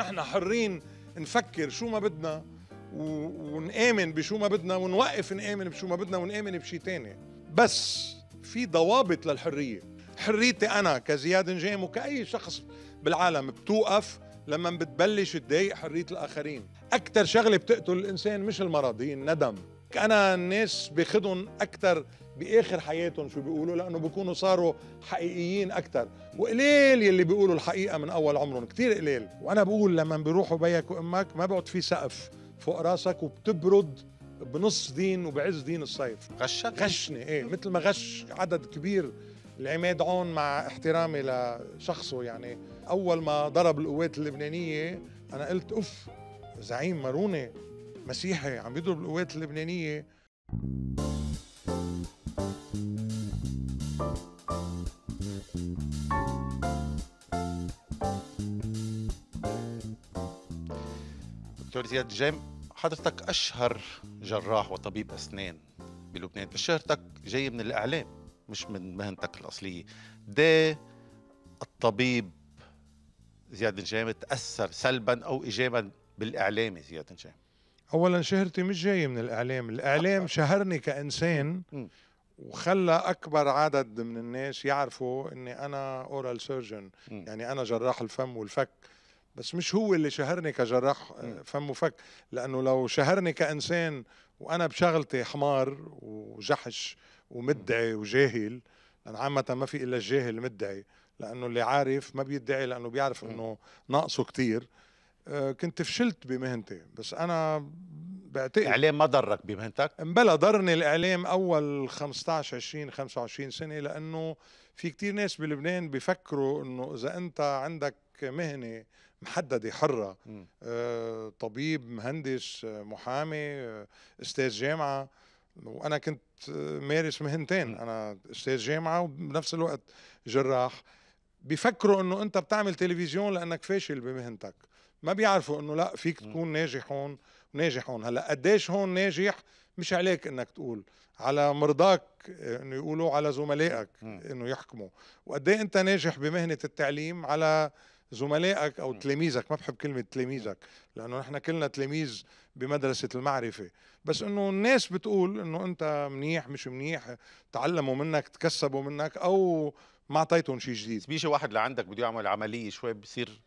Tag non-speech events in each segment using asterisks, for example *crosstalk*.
نحن حرين نفكر شو ما بدنا ونآمن بشو ما بدنا ونوقف نآمن بشو ما بدنا ونآمن بشي تاني بس في ضوابط للحرية حريتي أنا كزياد نجام وكأي شخص بالعالم بتوقف لما بتبلش تضايق حرية الآخرين أكثر شغلة بتقتل الإنسان مش المرض هي الندم أنا الناس بيخدهم أكثر باخر حياتهم شو بيقولوا لانه بيكونوا صاروا حقيقيين اكثر وقليل يلي بيقولوا الحقيقه من اول عمرهم كثير قليل وانا بقول لما بيروحوا بيك وامك ما بيقعد في سقف فوق راسك وبتبرد بنص دين وبعز دين الصيف غشك غشني ايه مثل ما غش عدد كبير العماد عون مع احترامي لشخصه يعني اول ما ضرب القوات اللبنانيه انا قلت اوف زعيم ماروني مسيحي عم يضرب القوات اللبنانيه دكتور زياد جيم حضرتك أشهر جراح وطبيب أسنان بلبنان شهرتك جاي من الإعلام مش من مهنتك الأصلية ده الطبيب زياد نجام تأثر سلبا أو إيجابا بالإعلام زياد نجام أولا شهرتي مش جاية من الإعلام الإعلام شهرني كإنسان وخلى اكبر عدد من الناس يعرفوا اني انا اورال سيرجن يعني انا جراح الفم والفك بس مش هو اللي شهرني كجراح آه، فم وفك لانه لو شهرني كانسان وانا بشغلتي حمار وجحش ومدعي وجاهل لان عامه ما في الا الجاهل مدعي لانه اللي عارف ما بيدعي لانه بيعرف انه ناقصه كتير آه، كنت فشلت بمهنتي بس انا بعتقد الاعلام ما ضرك بمهنتك؟ بلا ضرني الاعلام اول 15 20 25 سنه لانه في كتير ناس بلبنان بيفكروا انه اذا انت عندك مهنه محدده حره آه، طبيب مهندس آه، محامي آه، استاذ جامعه وانا كنت مارس مهنتين انا استاذ جامعه وبنفس الوقت جراح بيفكروا انه انت بتعمل تلفزيون لانك فاشل بمهنتك ما بيعرفوا انه لا فيك تكون ناجح هون ناجح هون هلا قديش هون ناجح مش عليك انك تقول على مرضاك انه يقولوا على زملائك انه يحكموا وقد إيه انت ناجح بمهنه التعليم على زملائك او تلاميذك ما بحب كلمه تلاميذك لانه نحن كلنا تلاميذ بمدرسه المعرفه بس انه الناس بتقول انه انت منيح مش منيح تعلموا منك تكسبوا منك او ما اعطيتهم شيء جديد بيجي واحد لعندك بده يعمل عمليه شوي بصير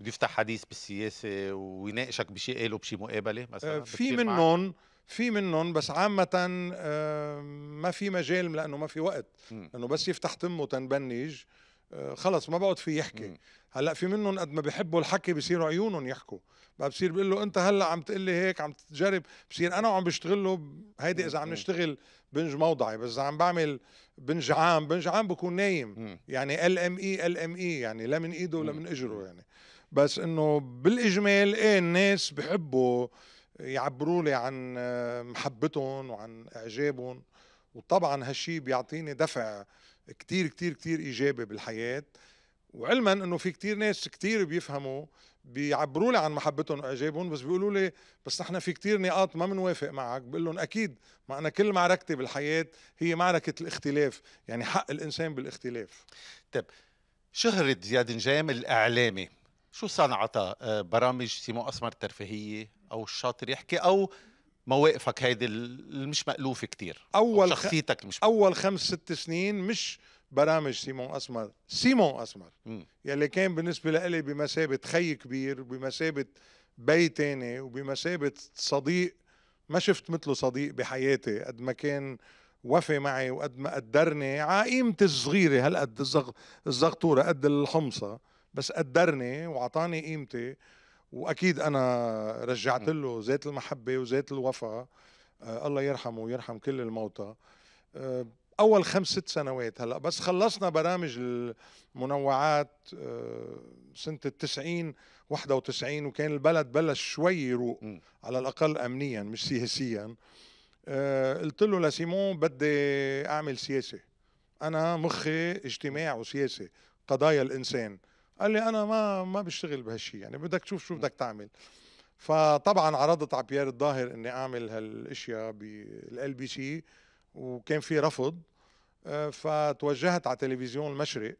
بده يفتح حديث بالسياسه ويناقشك بشيء قاله بشيء مقابله مثلا آه، في منهم في منهم بس عامة آه، ما في مجال لأنه ما في وقت لأنه بس يفتح تمه تنبنج آه، خلص ما بقعد فيه يحكي هلا في منهم قد ما بيحبوا الحكي بصيروا عيونهم يحكوا بقى بصير بقول له انت هلا عم تقول لي هيك عم تجرب بصير انا وعم بشتغل له هيدي اذا عم نشتغل بنج موضعي بس اذا عم بعمل بنج عام بنج عام بكون نايم يعني ال ام اي ال ام اي يعني لا من ايده ولا من اجره يعني بس انه بالاجمال ايه الناس بحبوا يعبروا لي عن آه، محبتهم وعن اعجابهم وطبعا هالشيء بيعطيني دفع كتير كتير كتير إيجابي بالحياة وعلما انه في كتير ناس كتير بيفهموا بيعبروا لي عن محبتهم واعجابهم بس بيقولوا لي بس نحن في كتير نقاط ما بنوافق معك بقول لهم اكيد ما انا كل معركتي بالحياه هي معركه الاختلاف يعني حق الانسان بالاختلاف طيب شهرة زياد نجام الاعلامي شو صنعتها آه، برامج سيمو اسمر ترفيهيه او الشاطر يحكي او مواقفك هيدي اللي مش مألوفة كتير أول أو شخصيتك مش أول خمس ست سنين مش برامج سيمون أسمر سيمون أسمر يلي كان بالنسبة لي بمثابة خي كبير بمثابة بي تاني وبمثابة صديق ما شفت مثله صديق بحياتي قد ما كان وفي معي وقد ما قدرني عقيمتي الصغيرة هالقد الزغطورة قد الحمصة بس قدرني وعطاني قيمتي واكيد انا رجعت له ذات المحبه وذات الوفاء آه، الله يرحمه ويرحم كل الموتى آه، اول خمس ست سنوات هلا بس خلصنا برامج المنوعات آه، سنه التسعين 91 وكان البلد بلش شوي يروق على الاقل امنيا مش سياسيا قلت له لسيمون بدي اعمل سياسه انا مخي اجتماع وسياسه قضايا الانسان قال لي انا ما ما بشتغل بهالشيء يعني بدك تشوف شو بدك تعمل فطبعا عرضت على بيير الظاهر اني اعمل هالاشياء بالال بي سي وكان في رفض آه، فتوجهت على تلفزيون المشرق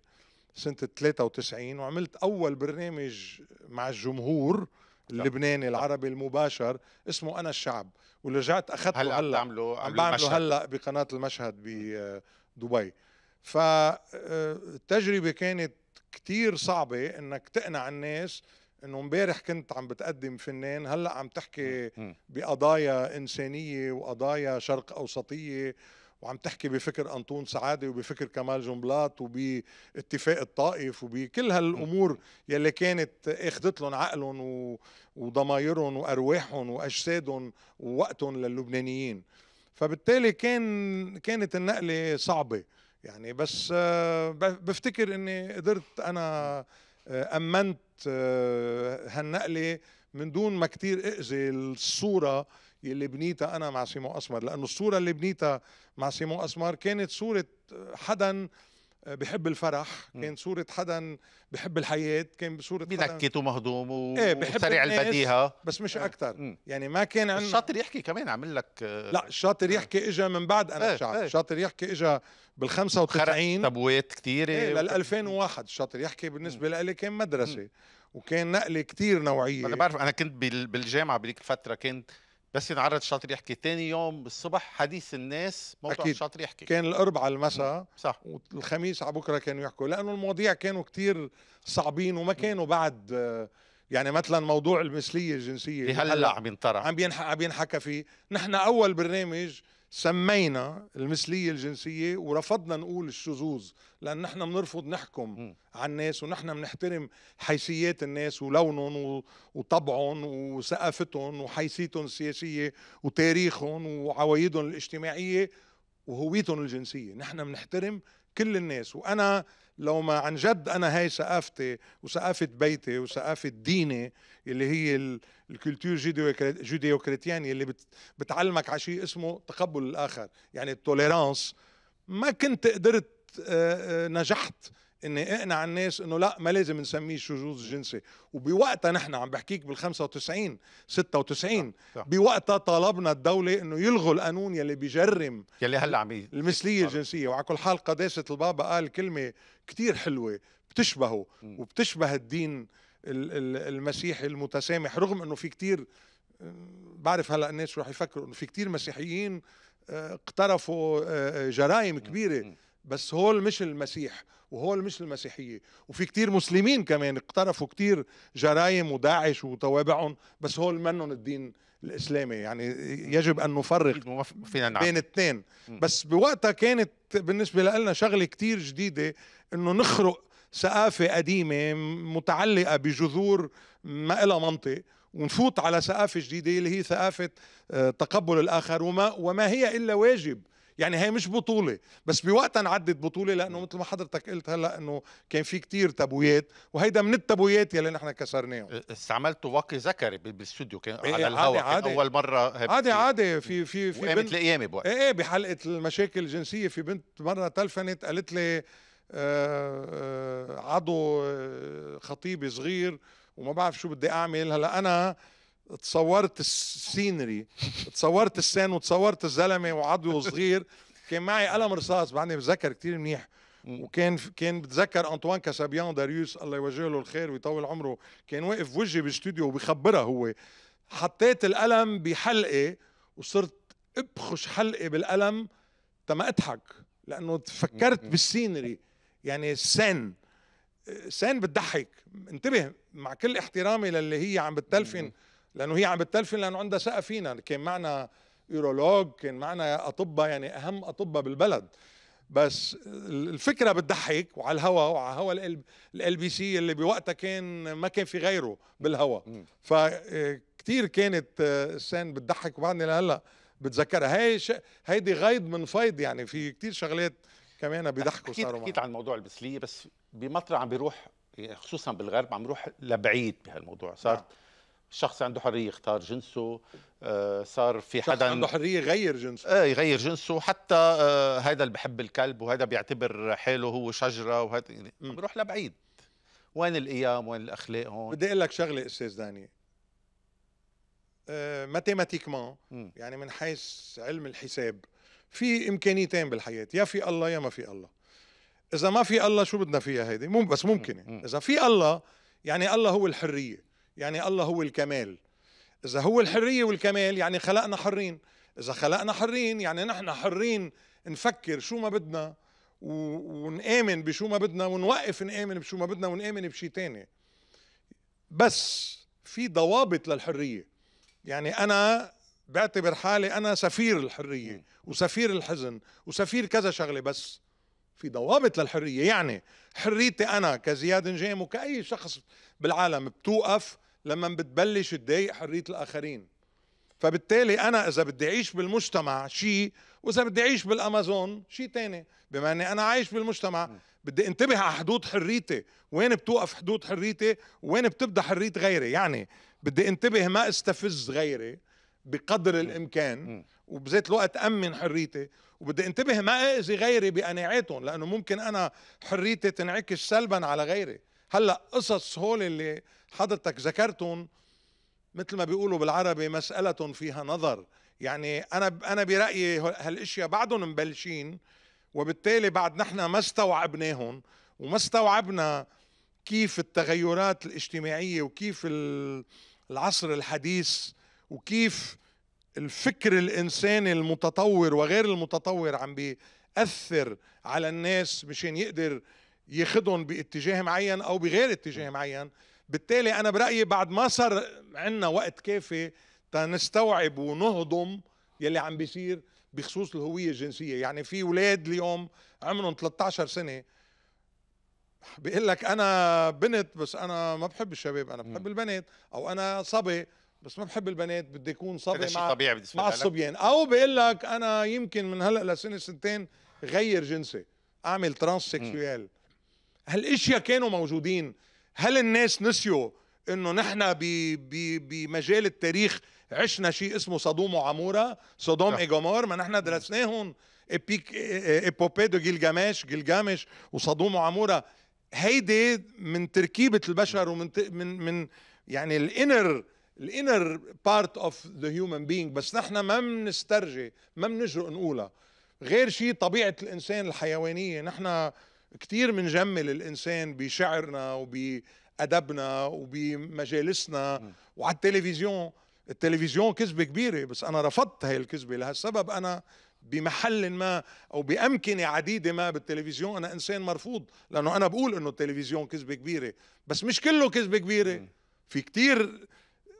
سنة 93 وعملت أول برنامج مع الجمهور اللبناني العربي المباشر اسمه أنا الشعب ورجعت أخذته هلا هلا عم بعمله هلا بقناة المشهد بدبي آه، فالتجربة آه، كانت كتير صعبة انك تقنع الناس انه امبارح كنت عم بتقدم فنان هلا عم تحكي بقضايا انسانيه وقضايا شرق اوسطيه وعم تحكي بفكر انطون سعاده وبفكر كمال جنبلاط وباتفاق الطائف وبكل هالامور يلي كانت اخذت لهم عقلهم وضمايرهم وارواحهم واجسادهم ووقتهم للبنانيين فبالتالي كان كانت النقله صعبه يعني بس بفتكر اني قدرت انا آه، امنت آه، هالنقله من دون ما كتير اذي الصوره اللي بنيتها انا مع سيمو اسمر لانه الصوره اللي بنيتها مع سيمو اسمر كانت صوره حدا بحب الفرح كان صورة حدا بحب الحياة كان بصورة بنكت ومهضوم و... ايه بحب وسريع البديهة بس مش آه. أكتر مم. يعني ما كان عندنا الشاطر يحكي كمان عمل لك آه. لا الشاطر آه. يحكي إجا من بعد أنا ايه شعب ايه. الشاطر يحكي إجا بال 95 تبوات كثيرة ايه لل 2001 الشاطر يحكي بالنسبة لي كان مدرسة مم. وكان نقلة كثير نوعية أنا بعرف أنا كنت بالجامعة بديك الفترة كنت بس ينعرض شاطر يحكي ثاني يوم الصبح حديث الناس موضوع أكيد. شاطر يحكي كان الاربعاء المساء صح والخميس على بكره كانوا يحكوا لانه المواضيع كانوا كتير صعبين وما كانوا بعد آه يعني مثلا موضوع المثليه الجنسيه اللي هلا عم ينطرح عم بينح... عم بينحكى فيه نحن اول برنامج سمينا المثليه الجنسيه ورفضنا نقول الشذوذ لان نحن بنرفض نحكم م. على الناس ونحن بنحترم حيثيات الناس ولونهم وطبعهم وثقافتهم وحيثيتهم السياسيه وتاريخهم وعوايدهم الاجتماعيه وهويتهم الجنسيه نحن بنحترم كل الناس وانا لو ما عن جد انا هاي ثقافتي وثقافه بيتي وثقافه ديني اللي هي الكولتور جوديو كريتياني اللي بتعلمك على شيء اسمه تقبل الاخر يعني التوليرانس ما كنت قدرت نجحت اني اقنع الناس انه لا ما لازم نسميه شذوذ جنسي وبوقتها نحن عم بحكيك بال 95 96 بوقتها طالبنا الدوله انه يلغوا القانون يلي بيجرم يلي هلا عم المثليه الجنسيه وعلى كل حال قداسه البابا قال كلمه كثير حلوه بتشبهه وبتشبه الدين المسيحي المتسامح رغم انه في كثير بعرف هلا الناس رح يفكروا انه في كثير مسيحيين آه، اقترفوا آه، آه، جرائم كبيره بس هو مش المسيح وهو مش المسيحية وفي كتير مسلمين كمان اقترفوا كتير جرائم وداعش وتوابعهم بس هو منهم الدين الاسلامي يعني يجب ان نفرق نعم. بين الاثنين بس بوقتها كانت بالنسبه لنا شغله كتير جديده انه نخرق ثقافه قديمه متعلقه بجذور ما لها منطق ونفوت على ثقافه جديده اللي هي ثقافه آه، تقبل الاخر وما وما هي الا واجب يعني هي مش بطوله بس بوقتها انعدت بطوله لانه مثل ما حضرتك قلت هلا انه كان في كتير تابويات وهيدا من التابويات يلي نحن كسرناهم استعملتوا واقي ذكري بالاستوديو كان إيه، على الهواء اول مره عادي عادي في في في بنت القيامه بوقت إيه،, ايه بحلقه المشاكل الجنسيه في بنت مره تلفنت قالت لي آه، آه، عضو آه، خطيب صغير وما بعرف شو بدي اعمل هلا انا اتصورت السينري اتصورت السين وتصورت الزلمه وعضوي صغير كان معي قلم رصاص بعدني بتذكر كتير منيح وكان كان بتذكر انطوان كاسابيان داريوس الله يوجه له الخير ويطول عمره كان واقف بوجهي بالاستوديو وبيخبرها هو حطيت القلم بحلقي وصرت ابخش حلقي بالقلم تما اضحك لانه تفكرت بالسينري يعني السن سين بتضحك انتبه مع كل احترامي للي هي عم بتلفن لانه هي عم بتلفن لانه عندها ثقه فينا كان معنا يورولوج كان معنا اطباء يعني اهم اطباء بالبلد بس الفكره بتضحك وعلى الهوا وعلى هوا ال ال بي سي اللي بوقتها كان ما كان في غيره بالهوا فكتير آه، كانت آه، السين بتضحك وبعدني لهلا بتذكرها هي ش... هيدي غيض من فيض يعني في كتير شغلات كمان بيضحكوا صاروا حكيت عن موضوع البسليه بس بمطرح عم بيروح يعني خصوصا بالغرب عم بيروح لبعيد بهالموضوع صار نعم. الشخص عنده حريه يختار جنسه آه، صار في حدا عنده حريه يغير جنسه ايه يغير جنسه حتى آه، هذا اللي بحب الكلب وهذا بيعتبر حاله هو شجره وهذا يعني بروح لبعيد وين القيم وين الاخلاق هون بدي اقول لك شغله استاذ داني أه يعني من حيث علم الحساب في امكانيتين بالحياه يا في الله يا ما في الله اذا ما في الله شو بدنا فيها هيدي بس ممكن اذا في الله يعني الله هو الحريه يعني الله هو الكمال إذا هو الحرية والكمال يعني خلقنا حرين إذا خلقنا حرين يعني نحن حرين نفكر شو ما بدنا ونآمن بشو ما بدنا ونوقف نآمن بشو ما بدنا ونآمن بشي تاني بس في ضوابط للحرية يعني أنا بعتبر حالي أنا سفير الحرية وسفير الحزن وسفير كذا شغلة بس في ضوابط للحرية يعني حريتي أنا كزياد نجام وكأي شخص بالعالم بتوقف لما بتبلش تضايق حريه الاخرين فبالتالي انا اذا بدي اعيش بالمجتمع شيء واذا بدي اعيش بالامازون شيء تاني بما اني انا عايش بالمجتمع بدي انتبه على حدود حريتي وين بتوقف حدود حريتي وين بتبدا حريه غيري يعني بدي انتبه ما استفز غيري بقدر الامكان وبذات الوقت امن حريتي وبدي انتبه ما اذي غيري بقناعاتهم لانه ممكن انا حريتي تنعكس سلبا على غيري هلا قصص هول اللي حضرتك ذكرتهم مثل ما بيقولوا بالعربي مسألة فيها نظر يعني أنا أنا برأيي هالأشياء بعدهم مبلشين وبالتالي بعد نحن ما استوعبناهم وما استوعبنا كيف التغيرات الاجتماعية وكيف العصر الحديث وكيف الفكر الإنساني المتطور وغير المتطور عم بيأثر على الناس مشان يقدر ياخذهم باتجاه معين او بغير اتجاه معين بالتالي انا برايي بعد ما صار عندنا وقت كافي تنستوعب ونهضم يلي عم بيصير بخصوص الهويه الجنسيه يعني في اولاد اليوم عمرهم 13 سنه بيقول لك انا بنت بس انا ما بحب الشباب انا بحب البنات او انا صبي بس ما بحب البنات بدي اكون صبي مع طبيعي مع الصبيان او بيقول لك انا يمكن من هلا لسنه سنتين غير جنسي اعمل ترانس سكسويال هالاشياء كانوا موجودين هل الناس نسيوا انه نحن بمجال التاريخ عشنا شيء اسمه صدوم وعموره صدوم نعم. ايجومور ما نحن درسناهم ابيك ايبوبي دو جلجامش جلجامش وصدوم وعموره هيدي من تركيبه البشر ومن من من يعني الانر الانر بارت اوف ذا هيومن بينج بس نحن ما بنسترجي ما بنجرؤ نقولها غير شيء طبيعه الانسان الحيوانيه نحن كتير بنجمل الانسان بشعرنا وبادبنا وبمجالسنا وعلى التلفزيون التلفزيون كذبه كبيره بس انا رفضت هاي الكذبه لهالسبب انا بمحل ما او بامكنه عديده ما بالتلفزيون انا انسان مرفوض لانه انا بقول انه التلفزيون كذبه كبيره بس مش كله كذبه كبيره في كتير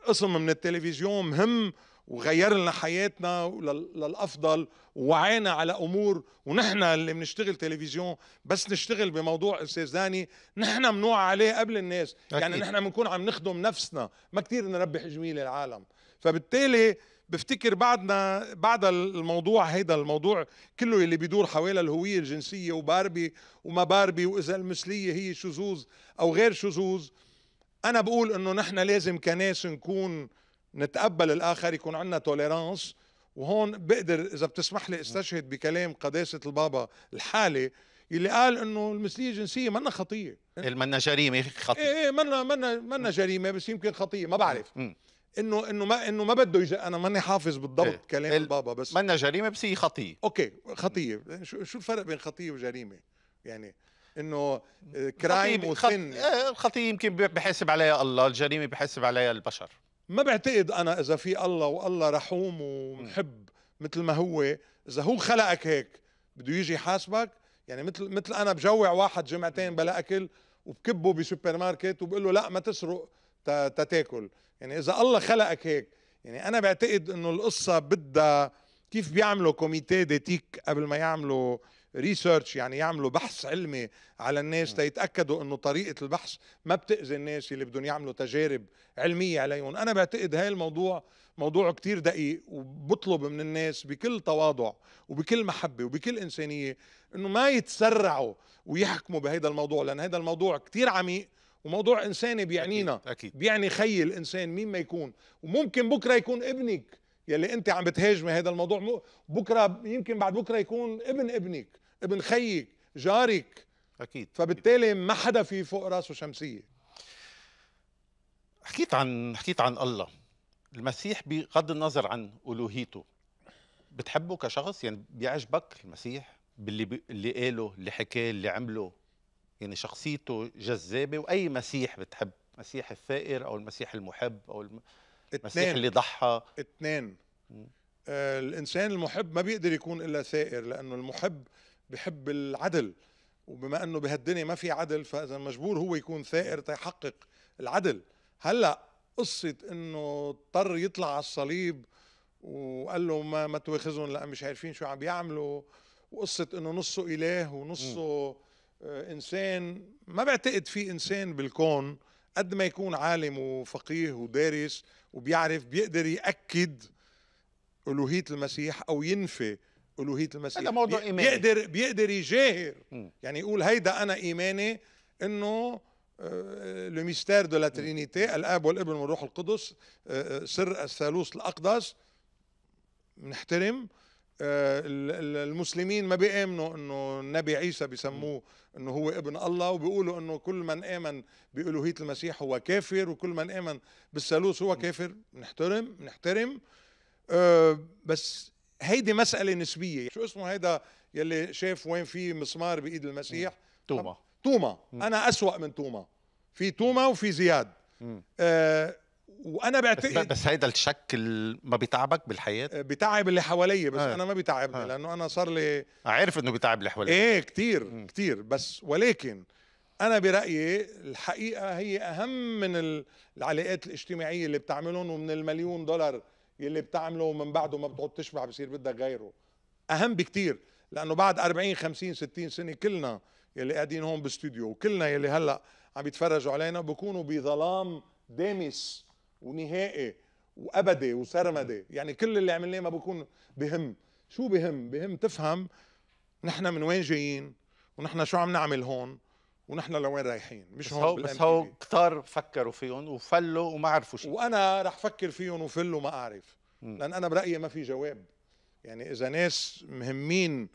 قسم من التلفزيون مهم وغير لنا حياتنا للافضل وعانا على امور ونحن اللي بنشتغل تلفزيون بس نشتغل بموضوع استاذ داني نحن بنوعى عليه قبل الناس يعني أكيد. يعني نحن بنكون عم نخدم نفسنا ما كثير نربح جميل العالم فبالتالي بفتكر بعدنا بعد الموضوع هيدا الموضوع كله اللي بيدور حوالي الهوية الجنسية وباربي وما باربي وإذا المثلية هي شذوذ أو غير شذوذ أنا بقول إنه نحن لازم كناس نكون نتقبل الاخر يكون عندنا توليرانس وهون بقدر اذا بتسمح لي استشهد بكلام قداسه البابا الحالي اللي قال انه المثليه الجنسيه منا خطيه منا جريمه خطيه ايه ايه منا منا منا جريمه بس يمكن خطيه ما بعرف انه انه ما انه ما بده يجي انا ماني حافظ بالضبط إيه. كلام البابا بس منا جريمه بس هي خطيه اوكي خطيه شو شو الفرق بين خطيه وجريمه يعني انه كرايم آه، وسن آه، الخطيه يمكن بحسب عليها الله الجريمه بحسب عليها البشر ما بعتقد انا اذا في الله والله رحوم ومحب مثل ما هو اذا هو خلقك هيك بده يجي يحاسبك يعني مثل مثل انا بجوع واحد جمعتين بلا اكل وبكبه بسوبر ماركت وبقول له لا ما تسرق تتاكل يعني اذا الله خلقك هيك يعني انا بعتقد انه القصه بدها كيف بيعملوا كوميتي ديتيك قبل ما يعملوا ريسيرش يعني يعملوا بحث علمي على الناس ليتاكدوا انه طريقه البحث ما بتاذي الناس اللي بدهم يعملوا تجارب علميه عليهم انا بعتقد هاي الموضوع موضوع كتير دقيق وبطلب من الناس بكل تواضع وبكل محبه وبكل انسانيه انه ما يتسرعوا ويحكموا بهذا الموضوع لان هذا الموضوع كتير عميق وموضوع انساني بيعنينا أكيد. أكيد. بيعني خي الانسان مين ما يكون وممكن بكره يكون ابنك يلي انت عم بتهاجمي هذا الموضوع بكره يمكن بعد بكره يكون ابن ابنك ابن خيك جارك اكيد فبالتالي ما حدا في فوق راسه شمسيه حكيت عن حكيت عن الله المسيح بغض النظر عن الوهيته بتحبه كشخص يعني بيعجبك المسيح باللي بي... اللي قاله اللي حكاه اللي عمله يعني شخصيته جذابه واي مسيح بتحب المسيح الثائر او المسيح المحب او الم... المسيح اللي ضحى اثنين آه الانسان المحب ما بيقدر يكون الا ثائر لانه المحب بحب العدل وبما انه بهالدنيا ما في عدل فاذا مجبور هو يكون ثائر تيحقق العدل هلا قصه انه اضطر يطلع على الصليب وقال له ما ما تواخذهم لان مش عارفين شو عم بيعملوا وقصه انه نصه اله ونصه م. آه، انسان ما بعتقد في انسان بالكون قد ما يكون عالم وفقيه ودارس وبيعرف بيقدر ياكد الوهيه المسيح او ينفي الوهيه المسيح هذا موضوع ايماني بيقدر بيقدر يجاهر يعني يقول هيدا انا ايماني انه آه، لو ميستير دو لا ترينيتي الاب والابن والروح القدس آه، آه، سر الثالوث الاقدس بنحترم المسلمين ما بيامنوا انه النبي عيسى بيسموه انه هو ابن الله وبيقولوا انه كل من امن بالوهيه المسيح هو كافر وكل من امن بالثالوث هو كافر بنحترم بنحترم بس هيدي مساله نسبيه شو اسمه هيدا يلي شاف وين في مسمار بايد المسيح توما توما انا اسوا من توما في توما وفي زياد آه وانا بعتقد بس هيدا الشك ما بيتعبك بالحياه آه، بتعب اللي حوالي بس آه. انا ما بيتعبني آه. لانه انا صار لي عارف انه بيتعب اللي حوالي ايه كثير م. كتير بس ولكن انا برايي الحقيقه هي اهم من العلاقات الاجتماعيه اللي بتعملهم ومن المليون دولار يلي بتعمله ومن بعده ما بتقعد تشبع بصير بدك غيره اهم بكتير لانه بعد 40 50 60 سنه كلنا يلي قاعدين هون باستوديو وكلنا يلي هلا عم يتفرجوا علينا بكونوا بظلام دامس ونهائي وابدي وسرمدي يعني كل اللي عملناه ما بكون بهم شو بهم بهم تفهم نحن من وين جايين ونحن شو عم نعمل هون ونحن لوين رايحين مش بس هون بس هو كتار فكروا فيهم وفلوا وما عرفوا شيء وانا رح فكر فيهم وفل وما اعرف م. لان انا برايي ما في جواب يعني اذا ناس مهمين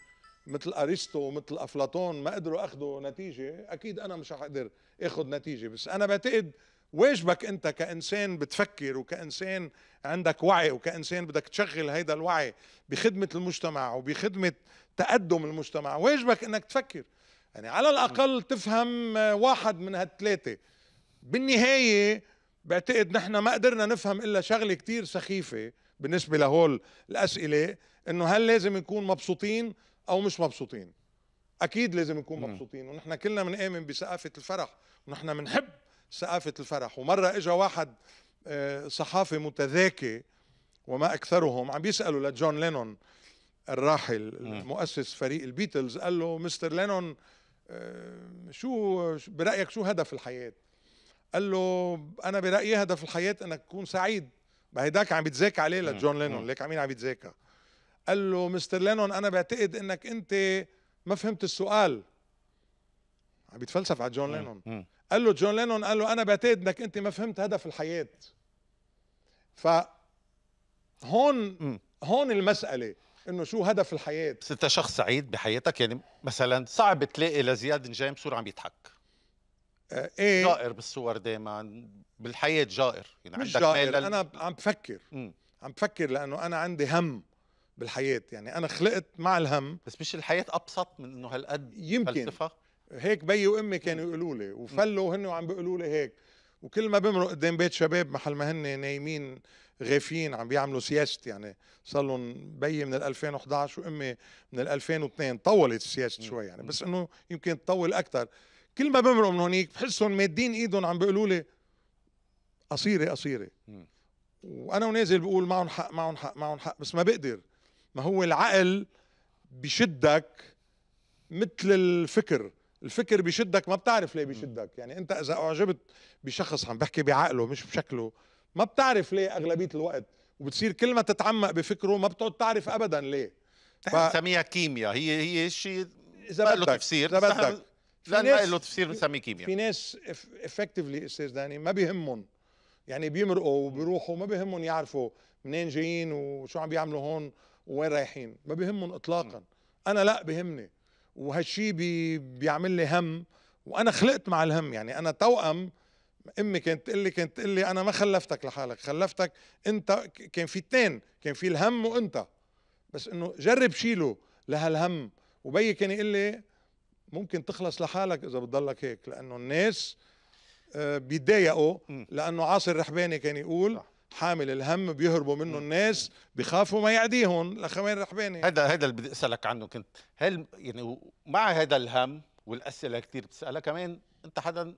مثل ارسطو ومثل افلاطون ما قدروا اخذوا نتيجه اكيد انا مش اقدر اخذ نتيجه بس انا بعتقد واجبك انت كانسان بتفكر وكانسان عندك وعي وكانسان بدك تشغل هيدا الوعي بخدمه المجتمع وبخدمه تقدم المجتمع واجبك انك تفكر يعني على الاقل تفهم آه، واحد من هالثلاثه بالنهايه بعتقد نحن ما قدرنا نفهم الا شغله كتير سخيفه بالنسبه لهول الاسئله انه هل لازم نكون مبسوطين او مش مبسوطين اكيد لازم نكون مبسوطين ونحن كلنا بنآمن بثقافه الفرح ونحن بنحب ثقافه الفرح ومره اجى واحد آه، صحافي متذاكي وما اكثرهم عم بيسالوا لجون لينون الراحل مؤسس فريق البيتلز قال له مستر لينون آه، شو برايك شو هدف الحياه قال له انا برايي هدف الحياه انك تكون سعيد هيداك عم يتذاكى عليه لجون لينون ليك عمين عم بيتذاكى قال له مستر لينون انا بعتقد انك انت ما فهمت السؤال عم بيتفلسف على جون لينون قال له جون لينون قال له انا بعتقد انك انت ما فهمت هدف الحياه ف هون هون المساله انه شو هدف الحياه بس انت شخص سعيد بحياتك يعني مثلا صعب تلاقي لزياد نجام صوره عم يضحك آه، ايه جائر بالصور دائما بالحياه جائر يعني مش عندك جائر مال انا عم بفكر م. عم بفكر لانه انا عندي هم بالحياه يعني انا خلقت مع الهم بس مش الحياه ابسط من انه هالقد يمكن فلسفه هيك بيي وامي كانوا يقولوا لي وفلوا هن وعم بيقولوا لي هيك وكل ما بمرق قدام بيت شباب محل ما هن نايمين غافين عم بيعملوا سياست يعني صار لهم بيي من 2011 وامي من 2002 طولت السياسه شوي يعني بس انه يمكن تطول اكثر كل ما بمرق من هونيك بحسهم مادين ايدهم عم بيقولوا لي قصيره قصيره وانا ونازل بقول معهم حق معهم حق معهم حق بس ما بقدر ما هو العقل بشدك مثل الفكر الفكر بشدك ما بتعرف ليه بشدك يعني انت اذا اعجبت بشخص عم بحكي بعقله مش بشكله ما بتعرف ليه اغلبيه الوقت وبتصير كل ما تتعمق بفكره ما بتقعد تعرف ابدا ليه ف... سميها كيمياء هي هي شيء ما له تفسير بدك لا ما له تفسير بنسميه كيمياء في ناس افكتفلي استاذ داني ما بيهمهم يعني بيمرقوا وبيروحوا ما بيهمهم يعرفوا منين جايين وشو عم بيعملوا هون ووين رايحين ما بيهمهم اطلاقا م. انا لا بهمني وهالشي بي بيعمل لي هم وانا خلقت مع الهم يعني انا توأم امي كانت تقول لي كانت تقول لي انا ما خلفتك لحالك خلفتك انت كان في اثنين كان في الهم وانت بس انه جرب شيله لهالهم وبي كان يقول لي ممكن تخلص لحالك اذا بتضلك هيك لانه الناس آه، بيتضايقوا لانه عاصر رحباني كان يقول حامل الهم بيهربوا منه الناس بخافوا ما يعديهم لخوان رحباني هذا هذا اللي بدي اسالك عنه كنت هل يعني مع هذا الهم والاسئله كثير بتسالها كمان انت حدا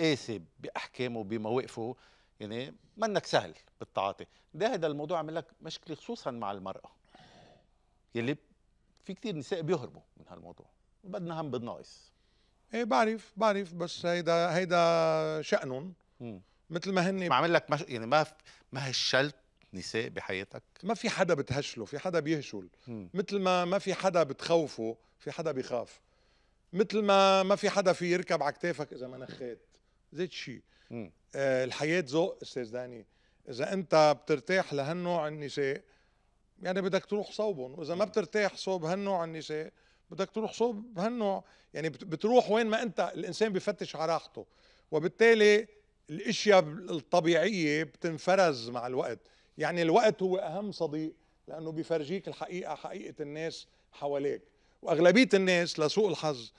قاسي باحكامه بمواقفه يعني منك سهل بالتعاطي ده هذا الموضوع عمل لك مشكله خصوصا مع المراه يلي في كثير نساء بيهربوا من هالموضوع بدنا هم بالناقص ايه بعرف بعرف بس هيدا هيدا شأنهم مثل ما هن ما عامل لك مش... يعني ما ما هشلت نساء بحياتك ما في حدا بتهشله في حدا بيهشل مثل ما ما في حدا بتخوفه في حدا بيخاف مثل ما ما في حدا في يركب على كتافك اذا ما نخيت زيت شيء آه الحياه ذوق استاذ داني اذا انت بترتاح لهالنوع النساء يعني بدك تروح صوبهم واذا ما بترتاح صوب هالنوع النساء بدك تروح صوب هالنوع يعني بتروح وين ما انت الانسان بفتش على راحته وبالتالي الاشياء الطبيعيه بتنفرز مع الوقت يعني الوقت هو اهم صديق لانه بيفرجيك الحقيقه حقيقه الناس حواليك واغلبيه الناس لسوء الحظ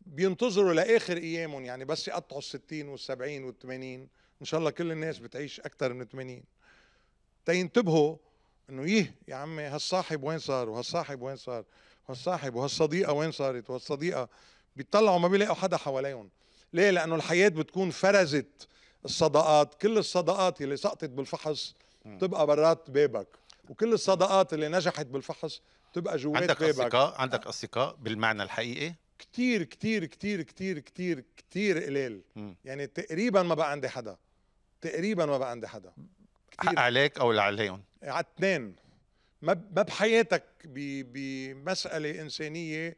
بينتظروا لاخر ايامهم يعني بس يقطعوا الستين والسبعين والثمانين ان شاء الله كل الناس بتعيش اكثر من 80 تينتبهوا انه يه يا عمي هالصاحب وين صار وهالصاحب وين صار وهالصاحب وهالصديقه وين صارت وهالصديقه بيطلعوا ما بيلاقوا حدا حواليهم ليه لانه الحياه بتكون فرزت الصداقات كل الصداقات اللي سقطت بالفحص تبقى برات بابك وكل الصداقات اللي نجحت بالفحص تبقى جوات بابك عندك اصدقاء عندك اصدقاء بالمعنى الحقيقي كتير كتير كتير كتير كتير كتير قليل يعني تقريبا ما بقى عندي حدا تقريبا ما بقى عندي حدا كتير حق عليك او اللي عليهم على اثنين ما ما بحياتك بمساله انسانيه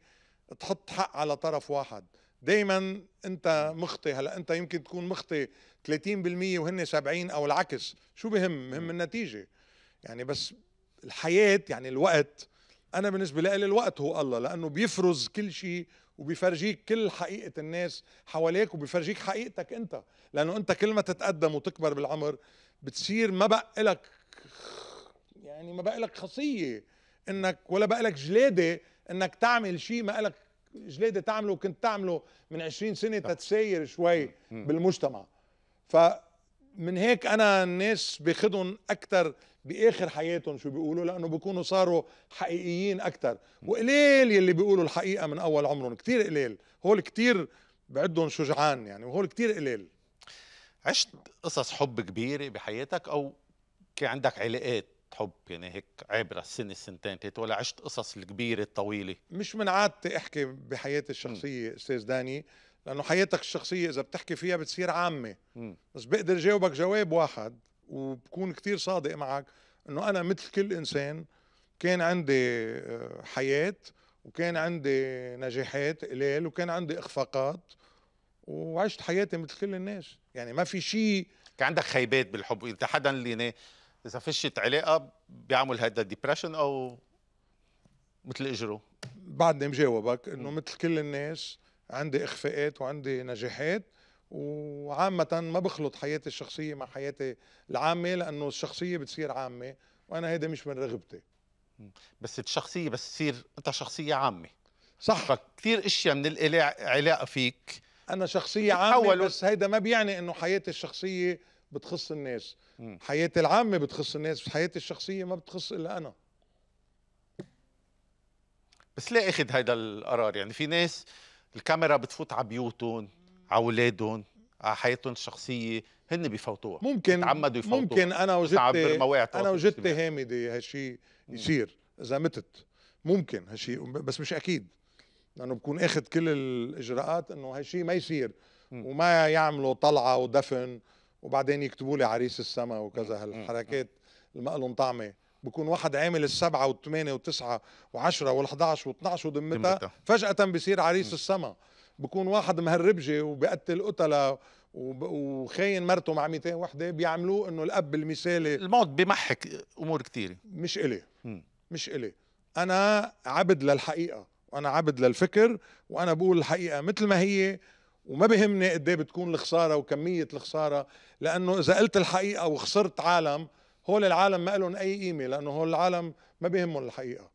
تحط حق على طرف واحد دائما انت مخطي هلا انت يمكن تكون مخطي 30% وهن 70 او العكس شو بهم مهم النتيجه يعني بس الحياه يعني الوقت انا بالنسبه لي الوقت هو الله لانه بيفرز كل شيء وبيفرجيك كل حقيقه الناس حواليك وبيفرجيك حقيقتك انت لانه انت كل ما تتقدم وتكبر بالعمر بتصير ما بقى لك يعني ما بقى لك خصيه انك ولا بقى لك جلاده انك تعمل شيء ما لك جلاده تعمله وكنت تعمله من 20 سنه نعم. تتساير شوي نعم. نعم. بالمجتمع فمن هيك انا الناس باخذهم اكثر باخر حياتهم شو بيقولوا لانه بيكونوا صاروا حقيقيين اكثر وقليل يلي بيقولوا الحقيقه من اول عمرهم كثير قليل هول كثير بعدهم شجعان يعني وهول كثير قليل عشت قصص حب كبيره بحياتك او كان عندك علاقات حب يعني هيك عبرة السنة سنتين تلاتة ولا عشت قصص الكبيرة الطويلة مش من عادتي أحكي بحياتي الشخصية أستاذ داني لأنه حياتك الشخصية إذا بتحكي فيها بتصير عامة م. بس بقدر جاوبك جواب واحد وبكون كثير صادق معك انه انا مثل كل انسان كان عندي آه، حياه وكان عندي نجاحات قليل وكان عندي اخفاقات وعشت حياتي مثل كل الناس يعني ما في شيء كان عندك خيبات بالحب انت حدا اللي اذا فشت علاقه بيعمل هذا ديبرشن او مثل اجره بعدني مجاوبك انه مثل كل الناس عندي اخفاقات وعندي نجاحات وعامة ما بخلط حياتي الشخصية مع حياتي العامة لأنه الشخصية بتصير عامة وأنا هيدا مش من رغبتي بس الشخصية بس تصير أنت شخصية عامة صح فكثير أشياء من العلاقة فيك أنا شخصية عامة بس هيدا ما بيعني أنه حياتي الشخصية بتخص الناس م. حياتي العامة بتخص الناس بس حياتي الشخصية ما بتخص إلا أنا بس ليه أخذ هيدا القرار يعني في ناس الكاميرا بتفوت على بيوتهم اولادهم على حياتهم الشخصيه هن بفوتوها ممكن يتعمدوا يفوتوها ممكن انا وجدت انا وجدت هامده هالشيء يصير اذا متت ممكن هالشيء بس مش اكيد لانه بكون اخذ كل الاجراءات انه هالشيء ما يصير وما يعملوا طلعه ودفن وبعدين يكتبوا لي عريس السما وكذا هالحركات المقلن طعمه بكون واحد عامل السبعه والثمانيه والتسعه وعشره وال11 وال 12 وذمتها فجاه بصير عريس السما بكون واحد مهربجه وبقتل قتلة وخاين مرته مع 200 وحده بيعملوه انه الاب المثالي الموت بمحك امور كثيره مش الي مش الي انا عبد للحقيقه وانا عبد للفكر وانا بقول الحقيقه مثل ما هي وما بهمني قد ايه بتكون الخساره وكميه الخساره لانه اذا قلت الحقيقه وخسرت عالم هول العالم ما لهم اي قيمه لانه هول العالم ما بيهمهم الحقيقه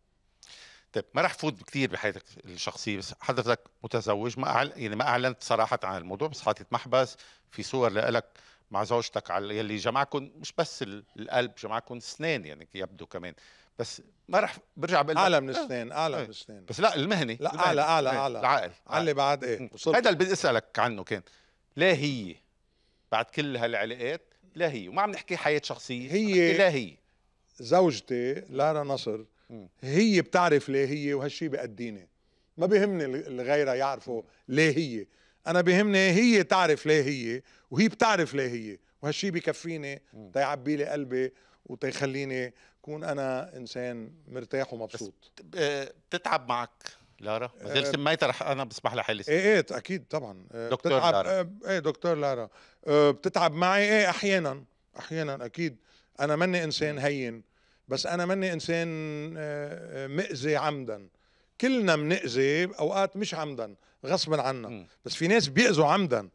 طيب ما راح فوت كثير بحياتك الشخصيه بس حضرتك متزوج ما أعل... يعني ما اعلنت صراحه عن الموضوع بس حاطط محبس في صور لك مع زوجتك على يلي جمعكم مش بس القلب جمعكم سنين يعني يبدو كمان بس ما راح برجع بقول اعلى من السنين آه، اعلى إيه. من السنين بس لا المهني لا اعلى اعلى اعلى العقل علي بعد ايه هذا اللي بدي اسالك عنه كان لا هي بعد كل هالعلاقات لا هي وما عم نحكي حياه شخصيه هي لا هي زوجتي لارا نصر هي بتعرف ليه هي وهالشي بأديني ما بيهمني اللي غيرها يعرفوا ليه هي انا بيهمني هي تعرف ليه هي وهي بتعرف ليه هي وهالشي بكفيني تيعبي لي قلبي وتيخليني كون انا انسان مرتاح ومبسوط بتتعب آه، معك لارا غير أه سميتها آه. رح انا بسمح لحالي ايه ايه اكيد طبعا آه، دكتور لارا ايه دكتور لارا بتتعب معي ايه احيانا احيانا اكيد انا مني انسان هين بس انا ماني انسان آه، آه، مئذي عمدا كلنا بنأذي اوقات مش عمدا غصبا عنا بس في ناس بيأذوا عمدا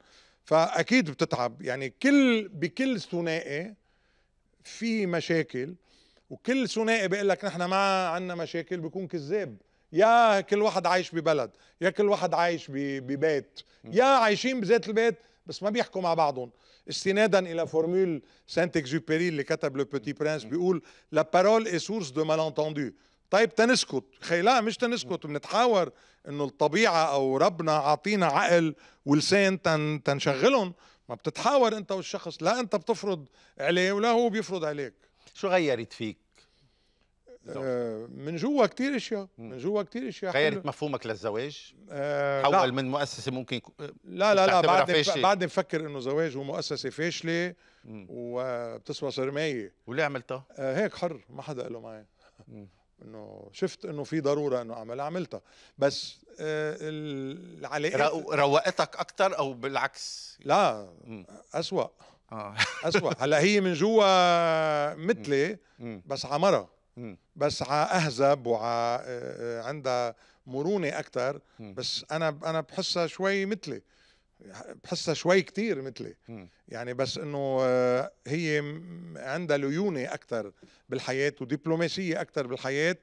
فاكيد بتتعب يعني كل بكل ثنائي في مشاكل وكل ثنائي بيقول لك نحن ما عندنا مشاكل بيكون كذاب يا كل واحد عايش ببلد يا كل واحد عايش ببيت يا عايشين بذات البيت بس ما بيحكوا مع بعضهم استنادا الى فورمول سانت اكزوبيري اللي كتب لو بوتي برانس بيقول لا بارول اي سورس دو مالونتوندو طيب تنسكت خي لا مش تنسكت بنتحاور انه الطبيعه او ربنا عاطينا عقل ولسان تن تنشغلهم ما بتتحاور انت والشخص لا انت بتفرض عليه ولا هو بيفرض عليك شو غيرت فيك آه، من جوا كثير اشياء من جوا كثير اشياء غيرت مفهومك للزواج؟ آه من مؤسسه ممكن آه، لا لا لا بعدني بعدني بفكر انه زواج هو مؤسسه فاشله وبتسوى صرمايه وليه عملتها؟ آه هيك حر ما حدا له معي انه شفت انه في ضروره انه اعملها عملتها بس آه العلاقات روقتك اكثر او بالعكس؟ لا اسوء اسوء آه. هلا هي من جوا *laughs* مثلي بس عمرها بس ع اهذب وع آه، عندها مرونه اكثر بس انا انا بحسها شوي مثلي بحسها شوي كتير مثلي يعني بس انه آه، هي عندها ليونه اكثر بالحياه ودبلوماسيه اكثر بالحياه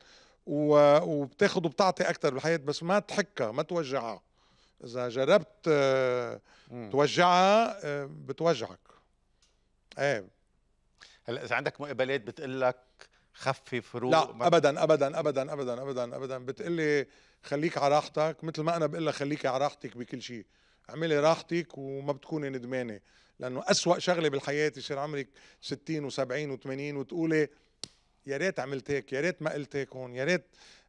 وبتاخذ وبتعطي اكثر بالحياه بس ما تحكها ما توجعها اذا جربت آه، توجعها بتوجعك ايه هلا اذا عندك مقابلات بتقول لك خفف فروق لا ابدا ابدا ابدا ابدا ابدا ابدا بتقلي خليك على راحتك مثل ما انا بقول لك خليكي على راحتك بكل شيء اعملي راحتك وما بتكوني ندمانه لانه أسوأ شغله بالحياه يصير عمرك 60 و70 و80 وتقولي يا ريت عملت هيك يا ريت ما قلت هيك هون يا ريت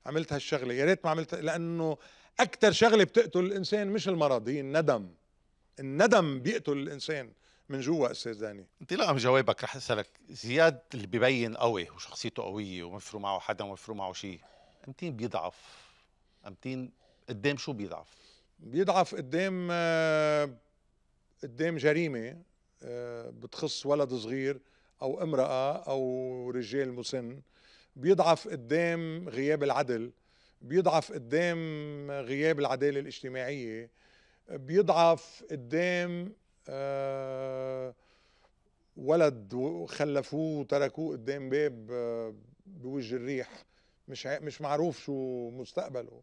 عملت هالشغله يا ريت ما عملت لانه اكثر شغله بتقتل الانسان مش المرض هي الندم الندم بيقتل الانسان من جوا استاذ داني انطلاقا من جوابك رح اسالك زياد اللي ببين قوي وشخصيته قويه ومفروا معه حدا ومفروا معه شيء امتين بيضعف امتين قدام شو بيضعف بيضعف قدام آه، قدام جريمه آه، بتخص ولد صغير او امراه او رجال مسن بيضعف قدام غياب العدل بيضعف قدام غياب العداله الاجتماعيه بيضعف قدام آه، ولد وخلفوه وتركوه قدام باب آه، بوجه الريح مش مش معروف شو مستقبله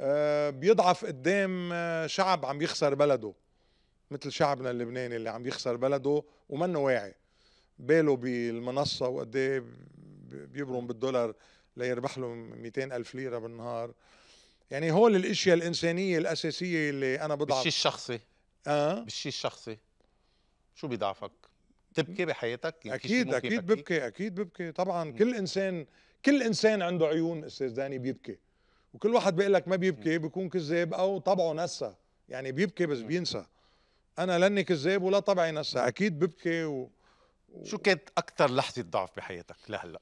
آه، بيضعف قدام شعب عم يخسر بلده مثل شعبنا اللبناني اللي عم يخسر بلده ومنه واعي باله بالمنصة وقد إيه بيبرم بالدولار ليربح له 200 ألف ليرة بالنهار يعني هول الاشياء الانسانيه الاساسيه اللي انا بضعف الشيء الشخصي اه بالشيء الشخصي شو بيضعفك؟ تبكي بحياتك؟ يعني اكيد اكيد ببكي اكيد ببكي طبعا م. كل انسان كل انسان عنده عيون استاذ داني بيبكي وكل واحد بيقول لك ما بيبكي بيكون كذاب او طبعه نسى يعني بيبكي بس بينسى انا لاني كذاب ولا طبعي نسى اكيد ببكي و... و... شو كانت اكثر لحظه ضعف بحياتك لهلا؟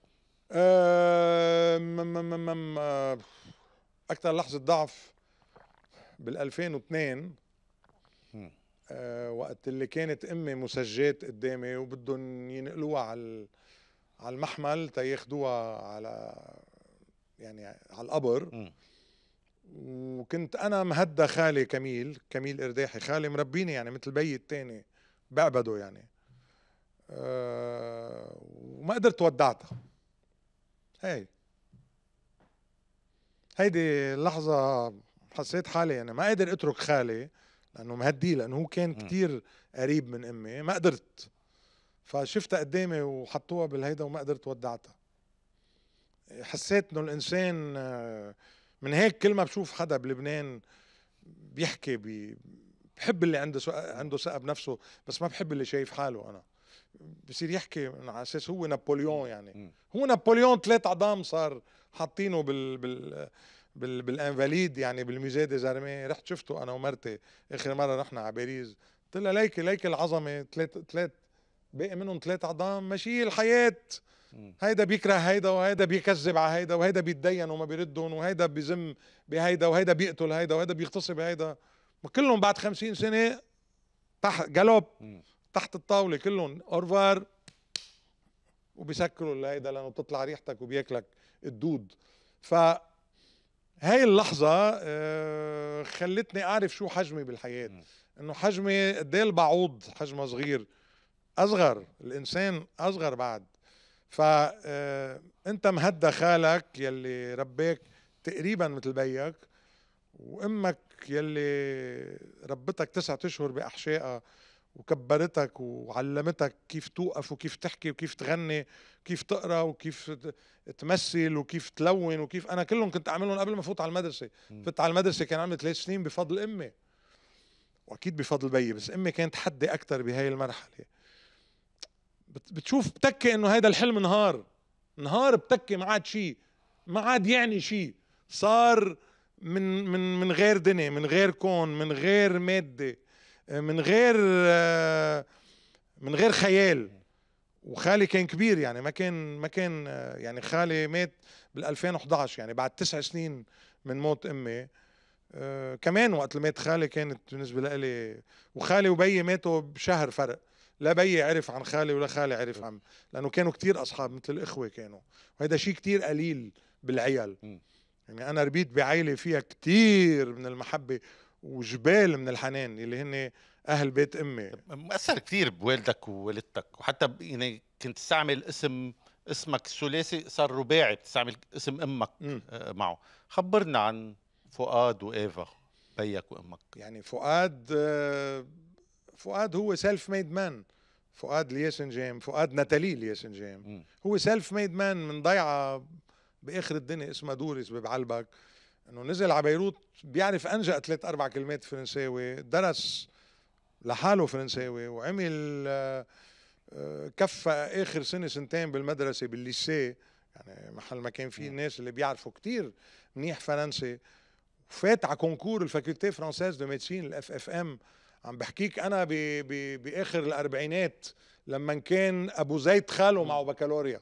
أه... م... م... م... اكثر لحظه ضعف بال 2002 آه، وقت اللي كانت امي مسجات قدامي وبدهم ينقلوها على على المحمل تياخدوها على يعني على القبر وكنت انا مهدى خالي كميل كميل ارداحي خالي مربيني يعني مثل بيي الثاني بعبده يعني آه، وما قدرت ودعتها هي هيدي اللحظة حسيت حالي يعني ما قادر اترك خالي لانه مهدي لانه هو كان كتير قريب من امي ما قدرت فشفتها قدامي وحطوها بالهيدا وما قدرت ودعتها حسيت انه الانسان آه، من هيك كل ما بشوف حدا بلبنان بيحكي بي بحب اللي عنده عنده ثقه بنفسه بس ما بحب اللي شايف حاله انا بصير يحكي على اساس هو نابليون يعني هو نابليون ثلاث عظام صار حاطينه بال بال بالانفاليد يعني بالميزيه زرمي رحت شفته انا ومرتي اخر مره رحنا على باريس قلت لها ليك ليك العظمه ثلاث ثلاث باقي منهم ثلاث عظام ماشي الحياه هيدا بيكره هيدا وهيدا بيكذب على هيدا وهيدا بيتدين وما بيردهم وهيدا بزم بهيدا وهيدا بيقتل هيدا وهيدا بيغتصب هيدا كلهم بعد خمسين سنه تحت جالوب تحت الطاوله كلهم اورفار وبيسكروا هيدا لانه بتطلع ريحتك وبياكلك الدود ف هاي اللحظة آه، خلتني أعرف شو حجمي بالحياة إنه حجمي ديل إيه بعوض البعوض حجمه صغير أصغر الإنسان أصغر بعد فأنت آه، مهدى خالك يلي رباك تقريبا مثل بيك وامك يلي ربتك تسعة اشهر باحشائها وكبرتك وعلمتك كيف توقف وكيف تحكي وكيف تغني وكيف تقرا وكيف تمثل وكيف تلون وكيف انا كلهم كنت اعملهم قبل ما افوت على المدرسه فت على المدرسه كان عمري ثلاث سنين بفضل امي واكيد بفضل بيي بس امي كانت حدي اكثر بهاي المرحله بتشوف بتكي انه هذا الحلم نهار نهار بتكي ما عاد شيء ما عاد يعني شيء صار من من من غير دنيا من غير كون من غير ماده من غير آه، من غير خيال وخالي كان كبير يعني ما كان ما كان آه، يعني خالي مات بال 2011 يعني بعد تسع سنين من موت امي آه، كمان وقت اللي مات خالي كانت بالنسبه لإلي وخالي وبيي ماتوا بشهر فرق لا بيي عرف عن خالي ولا خالي عرف عن لانه كانوا كتير اصحاب مثل الاخوه كانوا وهذا شيء كتير قليل بالعيال يعني انا ربيت بعائله فيها كتير من المحبه وجبال من الحنان اللي هن اهل بيت امي مأثر كثير بوالدك ووالدتك وحتى يعني كنت تستعمل اسم اسمك الثلاثي صار رباعي بتستعمل اسم امك م. آه، معه خبرنا عن فؤاد وايفا بيك وامك يعني فؤاد آه، فؤاد هو سيلف ميد مان فؤاد الياسنجام فؤاد ناتالي الياسنجام هو سيلف ميد مان من ضيعه باخر الدنيا اسمها دوريس ببعلبك انه نزل على بيروت بيعرف انجا ثلاث اربع كلمات فرنساوي درس لحاله فرنساوي وعمل آه، كفى اخر سنه سنتين بالمدرسه بالليسيه يعني محل ما كان في الناس اللي بيعرفوا كتير منيح فرنسي وفات على كونكور الفاكولتي فرانسيز دو ميدسين الاف اف ام عم بحكيك انا بـ بـ باخر الاربعينات لما كان ابو زيد خاله معه بكالوريا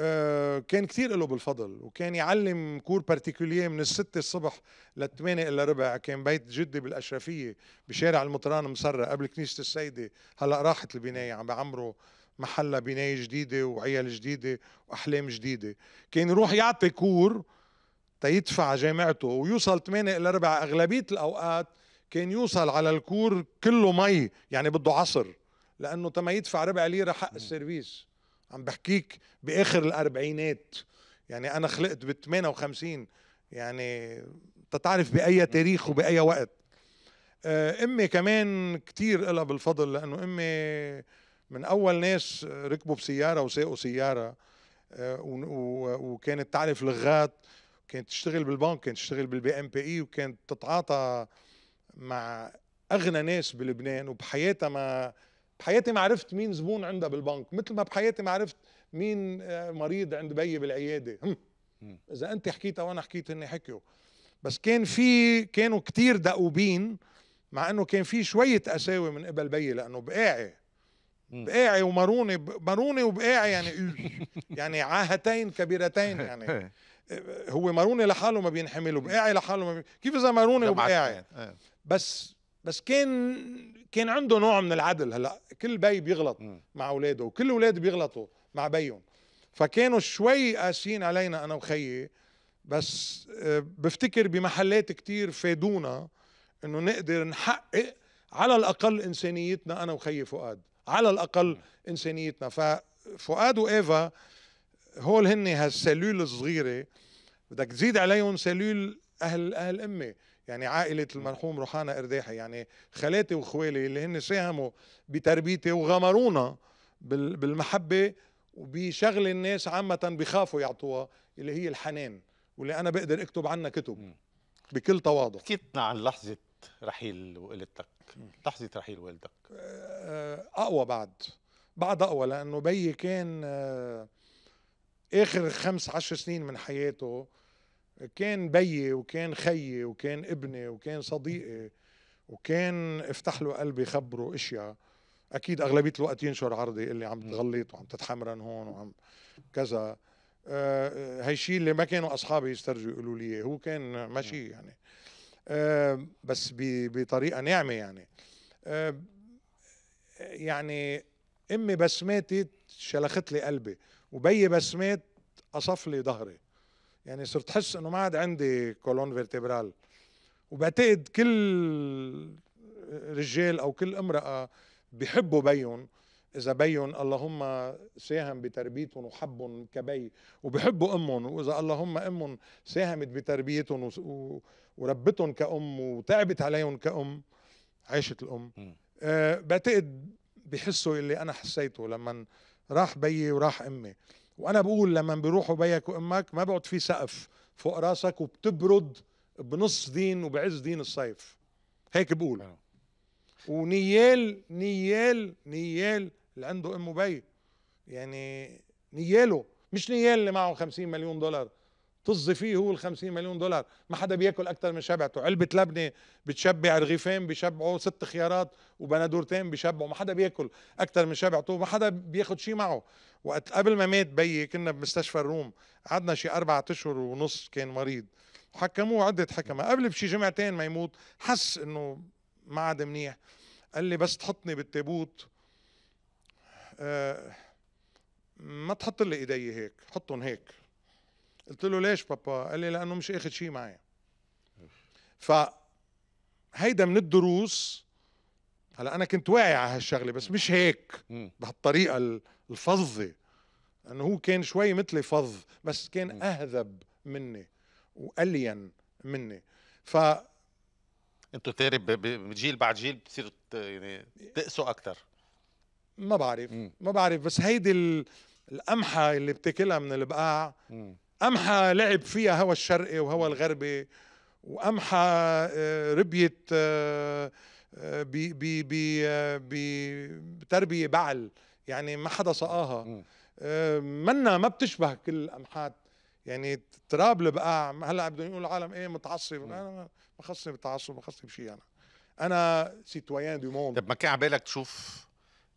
آه، كان كثير له بالفضل وكان يعلم كور بارتيكوليه من الستة الصبح للثمانية إلا ربع كان بيت جدي بالأشرفية بشارع المطران مسرة قبل كنيسة السيدة هلأ راحت البناية عم بعمروا محلها بناية جديدة وعيال جديدة وأحلام جديدة كان يروح يعطي كور تيدفع جامعته ويوصل 8 إلا ربع أغلبية الأوقات كان يوصل على الكور كله مي يعني بده عصر لأنه تما يدفع ربع ليرة حق السيرفيس عم بحكيك باخر الاربعينات يعني انا خلقت بال 58 يعني تتعرف باي تاريخ وباي وقت آه، امي كمان كتير لها بالفضل لانه امي من اول ناس ركبوا بسياره وساقوا سياره آه، وكانت تعرف لغات كانت تشتغل بالبنك كانت تشتغل بالبي ام بي اي وكانت تتعاطى مع اغنى ناس بلبنان وبحياتها ما بحياتي ما عرفت مين زبون عندها بالبنك مثل ما بحياتي ما عرفت مين آه، مريض عند بيي بالعياده اذا انت حكيتها وانا حكيت هن حكيوا بس كان في كانوا كتير دؤوبين مع انه كان في شويه قساوه من قبل بيي لانه بقاعي بقاعي وماروني ماروني وبقاعي يعني *laughs* يعني عاهتين كبيرتين يعني *laughs* هو ماروني لحاله ما بينحمل وبقاعي لحاله ما بي... كيف اذا ماروني وبقاعي آه. بس بس كان كان عنده نوع من العدل هلا كل بي بيغلط م. مع اولاده وكل اولاد بيغلطوا مع بيهم فكانوا شوي قاسيين علينا انا وخيي بس آه، بفتكر بمحلات كتير فادونا انه نقدر نحقق على الاقل انسانيتنا انا وخيي فؤاد على الاقل انسانيتنا ففؤاد وايفا هول هن هالسلول الصغيره بدك تزيد عليهم سلول اهل اهل امي يعني عائلة المرحوم روحانا إرداحي يعني خالاتي وخوالي اللي هن ساهموا بتربيتي وغمرونا بالمحبة وبشغل الناس عامة بخافوا يعطوها اللي هي الحنان واللي أنا بقدر أكتب عنها كتب بكل تواضع حكيتنا عن لحظة رحيل والدتك لحظة رحيل والدك آه، آه، أقوى بعد بعد أقوى لأنه بيي كان آه، آخر خمس عشر سنين من حياته كان بيي وكان خيي وكان ابني وكان صديقي وكان افتح له قلبي خبره اشياء اكيد اغلبيه الوقت ينشر عرضي اللي عم تغلط وعم تتحمرن هون وعم كذا آه هي آه، الشيء اللي ما كانوا اصحابي يسترجوا يقولوا لي هو كان ماشي نعم. يعني آه بس بطريقه ناعمه يعني آه يعني امي بس ماتت شلخت لي قلبي وبيي بس مات قصف لي ظهري يعني صرت احس انه ما عاد عندي كولون فيرتبرال وبعتقد كل رجال او كل امراه بحبوا بيهم اذا بيهم اللهم ساهم بتربيتهم وحبهم كبي وبحبوا امهم واذا اللهم امهم ساهمت بتربيتهم وربتهم كأم وتعبت عليهم كأم عاشت الأم أه بعتقد بحسوا اللي أنا حسيته لما راح بيي وراح أمي وانا بقول لما بيروحوا بيك وامك ما بيقعد في سقف فوق راسك وبتبرد بنص دين وبعز دين الصيف هيك بقول آه. ونيال نيال نيال اللي عنده ام وبي يعني نياله مش نيال اللي معه 50 مليون دولار طز فيه هو ال 50 مليون دولار ما حدا بياكل اكثر من شبعته علبه لبنه بتشبع رغيفين بشبعوا ست خيارات وبندورتين بشبعوا ما حدا بياكل اكثر من شبعته ما حدا بياخد شيء معه وقت قبل ما مات بيي كنا بمستشفى الروم قعدنا شي أربعة اشهر ونص كان مريض حكموه عده حكمه قبل بشي جمعتين ما يموت حس انه ما عاد منيح قال لي بس تحطني بالتابوت آه ما تحط لي ايدي هيك حطهم هيك قلت له ليش بابا قال لي لانه مش اخذ شيء معي ف هيدا من الدروس هلا انا كنت واعي على هالشغله بس مش هيك بهالطريقه الفظه انه هو كان شوي مثلي فظ بس كان اهذب مني والين مني ف انتو تاري بجيل بعد جيل بتصيروا يعني تقسوا اكثر ما بعرف ما بعرف بس هيدي القمحه اللي بتاكلها من البقاع قمحة لعب فيها هوا الشرقي وهوا الغربي وقمحة آه، ربيت آه، آه، بتربية بعل يعني ما حدا سقاها منا ما بتشبه كل القمحات يعني تراب البقاع هلا بدهم يقولوا العالم ايه متعصب انا ما خصني بالتعصب ما خصني بشيء انا انا سيتويان دو موند طيب ما كان عبالك تشوف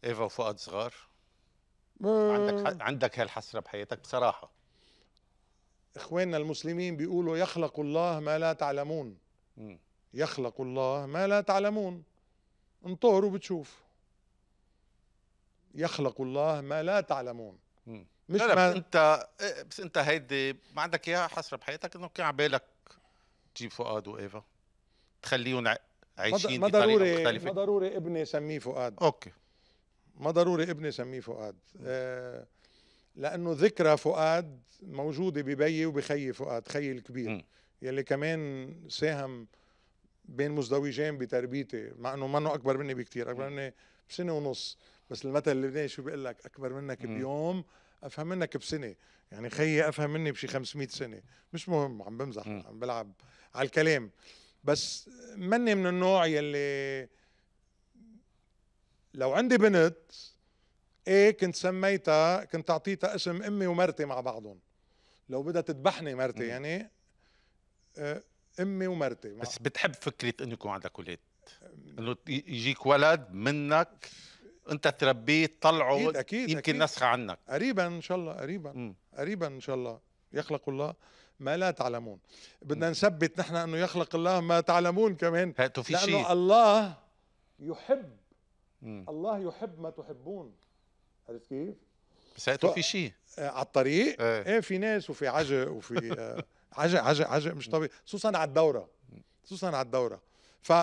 ايفا وفؤاد صغار عندك عندك هالحسره بحياتك بصراحه إخواننا المسلمين بيقولوا يخلق الله ما لا تعلمون يخلق الله ما لا تعلمون انطور وبتشوف يخلق الله ما لا تعلمون مش لا, لا ما بس انت إيه، بس انت هيدي ما عندك اياها حسره بحياتك انه كان عبالك تجيب فؤاد وايفا تخليهم عايشين ما ضروري ما ضروري ابني سميه فؤاد اوكي ما ضروري ابني سميه فؤاد آه لانه ذكرى فؤاد موجوده ببيي وبخيي فؤاد خيي الكبير م. يلي كمان ساهم بين مزدوجين بتربيتي مع انه منه اكبر مني بكثير اكبر مني بسنه ونص بس المثل اللبناني شو بيقول لك اكبر منك م. بيوم افهم منك بسنه يعني خيي افهم مني بشي 500 سنه مش مهم عم بمزح م. عم بلعب على الكلام بس مني من النوع يلي لو عندي بنت ايه كنت سميتها كنت اعطيتها اسم امي ومرتي مع بعضهم لو بدها تذبحني مرتي يعني آه، امي ومرتي مع... بس بتحب فكره انه يكون عندك اولاد انه يجيك ولد منك انت تربيه تطلعه أكيد أكيد يمكن أكيد. نسخه عنك قريبا ان شاء الله قريبا قريبا ان شاء الله يخلق الله ما لا تعلمون بدنا نثبت نحن انه يخلق الله ما تعلمون كمان شيء لانه الله يحب الله يحب ما تحبون عرفت كيف؟ بس في شيء آه، على الطريق إيه. ايه في ناس وفي عجق وفي آه، *laughs* عجق عجق عجق مش طبيعي خصوصا على الدوره خصوصا على الدوره ف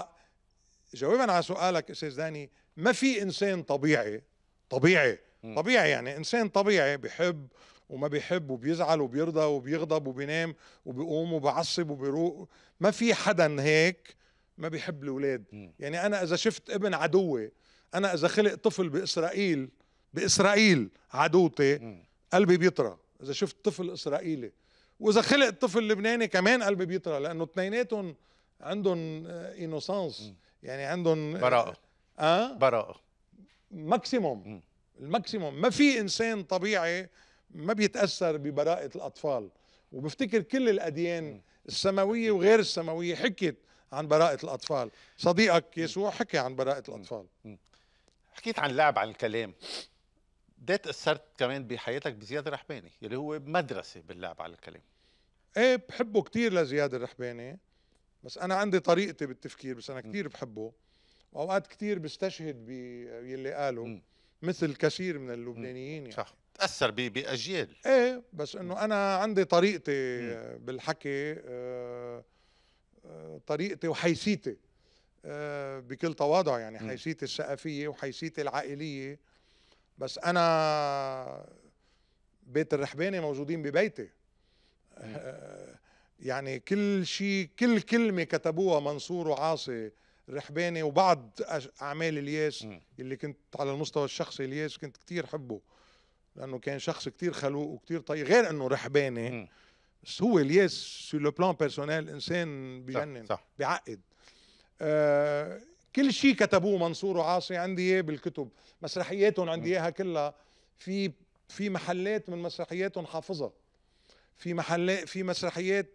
جوابا على سؤالك استاذ داني ما في انسان طبيعي طبيعي طبيعي يعني انسان طبيعي بحب وما بيحب وبيزعل وبيرضى وبيغضب وبينام وبيقوم وبعصب وبيروق ما في حدا هيك ما بيحب الاولاد يعني انا اذا شفت ابن عدوي انا اذا خلق طفل باسرائيل باسرائيل عدوتي قلبي بيطرى اذا شفت طفل اسرائيلي واذا خلق طفل لبناني كمان قلبي بيطرى لانه اثنيناتهم عندهم اينوسانس يعني عندهم براءه اه براءه ماكسيموم الماكسيموم ما في انسان طبيعي ما بيتاثر ببراءه الاطفال وبفتكر كل الاديان السماويه وغير السماويه حكيت عن براءه الاطفال صديقك يسوع حكي عن براءه الاطفال حكيت عن لعب عن الكلام ده تاثرت كمان بحياتك بزياد الرحباني اللي هو مدرسه باللعب على الكلام ايه بحبه كثير لزياد الرحباني بس انا عندي طريقتي بالتفكير بس انا كثير بحبه واوقات كثير بستشهد باللي قاله م. مثل كثير من اللبنانيين يعني صح تاثر باجيال ايه بس انه انا عندي طريقتي آه، بالحكي آه، آه، طريقتي وحيثيتي بكل تواضع يعني حيثيتي الثقافيه وحيثيتي العائليه بس انا بيت الرحباني موجودين ببيتي آه، يعني كل شيء كل كلمه كتبوها منصور وعاصي الرحباني وبعض اعمال الياس اللي كنت على المستوى الشخصي الياس كنت كتير حبه لانه كان شخص كتير خلوق وكتير طيب غير انه رحباني بس هو الياس سو لو بلان بيرسونيل انسان بجنن صح, صح. آه، كل شيء كتبوه منصور وعاصي عندي اياه بالكتب مسرحياتهم عندي اياها كلها في في محلات من مسرحياتهم حافظها في محلات في مسرحيات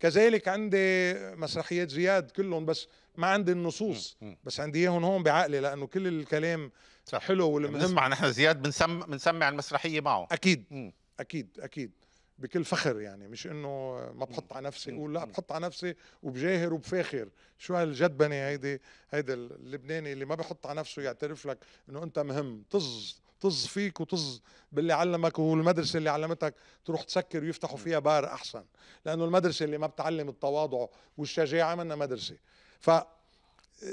كذلك عندي مسرحيات زياد كلهم بس ما عندي النصوص بس عندي اياهم هون بعقلي لانه كل الكلام صح. حلو والمهم نسمع نحن زياد بنسمع بنسمع المسرحيه معه اكيد اكيد اكيد بكل فخر يعني مش انه ما بحط على نفسي اقول لا بحط على نفسي وبجاهر وبفاخر شو هالجدبنه هيدي هيدا اللبناني اللي ما بحط على نفسه يعترف لك انه انت مهم طز طز فيك وطز باللي علمك والمدرسه اللي علمتك تروح تسكر ويفتحوا فيها بار احسن لانه المدرسه اللي ما بتعلم التواضع والشجاعه منها مدرسه ف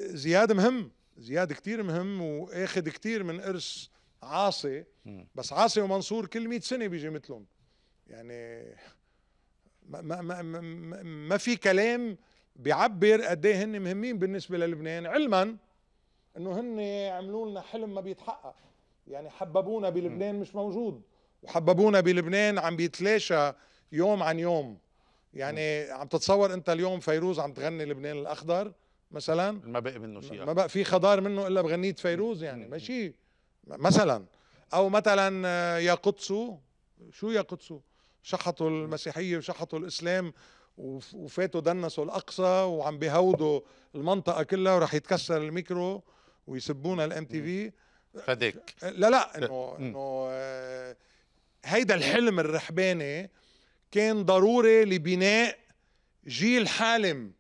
زياد مهم زياد كتير مهم واخذ كتير من ارث عاصي بس عاصي ومنصور كل 100 سنه بيجي مثلهم يعني ما, ما, ما, ما في كلام بيعبر قد ايه هن مهمين بالنسبه للبنان علما انه هن عملوا لنا حلم ما بيتحقق يعني حببونا بلبنان مش موجود وحببونا بلبنان عم بيتلاشى يوم عن يوم يعني عم تتصور انت اليوم فيروز عم تغني لبنان الاخضر مثلا ما بقي منه شيء ما بقى في خضار منه الا بغنيه فيروز يعني ماشي مثلا او مثلا يا قدسو شو يا قدسو شحطوا المسيحيه وشحطوا الاسلام وفاتوا دنسوا الاقصى وعم بيهودوا المنطقه كلها وراح يتكسر الميكرو ويسبونا الام تي في فديك لا لا انه انه آه، هيدا الحلم الرحباني كان ضروري لبناء جيل حالم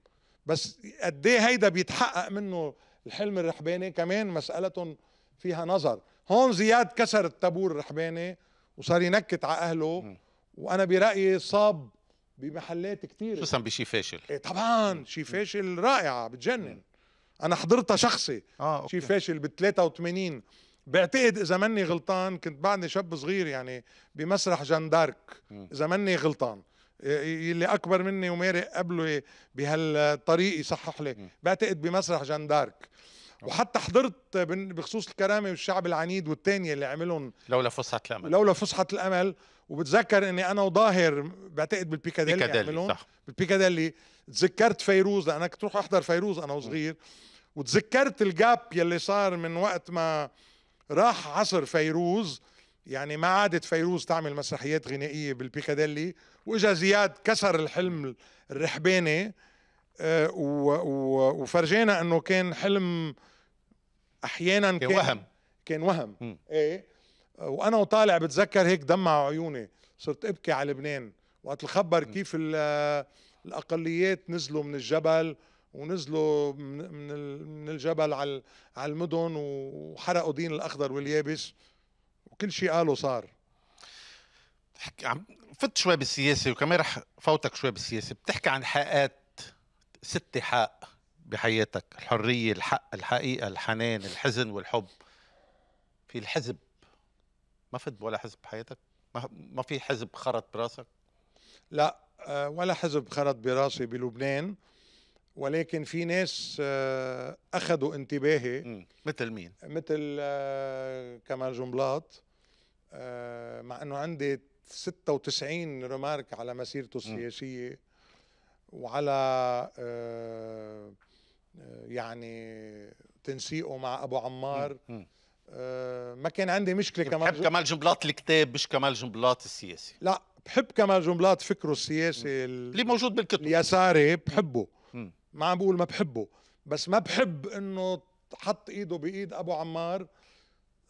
بس قد ايه هيدا بيتحقق منه الحلم الرحباني كمان مسألة فيها نظر هون زياد كسر التابور الرحباني وصار ينكت على أهله وانا برايي صاب بمحلات كثير خصوصا بشي فاشل إيه طبعا شي فاشل رائعه بتجنن انا حضرتها شخصي آه، أوكي. شي فاشل بال 83 بعتقد اذا ماني غلطان كنت بعدني شاب صغير يعني بمسرح جان دارك اذا ماني غلطان اللي اكبر مني ومارق قبله بهالطريق يصحح لي بعتقد بمسرح جان دارك وحتى حضرت بخصوص الكرامه والشعب العنيد والثانيه اللي عملهم لولا فسحه الامل لولا فسحه الامل وبتذكر اني انا وظاهر بعتقد بالبيكاديلي بيكاديلي صح بالبيكاديلي تذكرت فيروز لانك كنت روح احضر فيروز انا وصغير وتذكرت الجاب يلي صار من وقت ما راح عصر فيروز يعني ما عادت فيروز تعمل مسرحيات غنائيه بالبيكاديلي واجا زياد كسر الحلم الرحباني آه، وفرجينا انه كان حلم احيانا كان, كان وهم كان وهم م. ايه وانا وطالع بتذكر هيك دمع عيوني صرت ابكي على لبنان وقت الخبر كيف الاقليات نزلوا من الجبل ونزلوا من من الجبل على على المدن وحرقوا دين الاخضر واليابس وكل شيء قالوا صار عم فت شوي بالسياسه وكمان رح فوتك شوي بالسياسه بتحكي عن حقات ست حق بحياتك الحريه الحق الحقيقه الحنان الحزن والحب في الحزب ما فت ولا حزب بحياتك؟ ما في حزب خرط براسك؟ لا آه، ولا حزب خرط براسي بلبنان ولكن في ناس آه، اخذوا انتباهي مثل مين؟ مثل آه، كمال جنبلاط مع انه عندي 96 رمارك على مسيرته السياسيه وعلى يعني تنسيقه مع ابو عمار مم. مم. آه، ما كان عندي مشكله كمان بحب كمال جنبلاط الكتاب مش كمال جنبلاط السياسي لا بحب كمال جنبلاط فكره السياسي اللي موجود بالكتب اليساري بحبه ما عم بقول ما بحبه بس ما بحب انه حط ايده بايد ابو عمار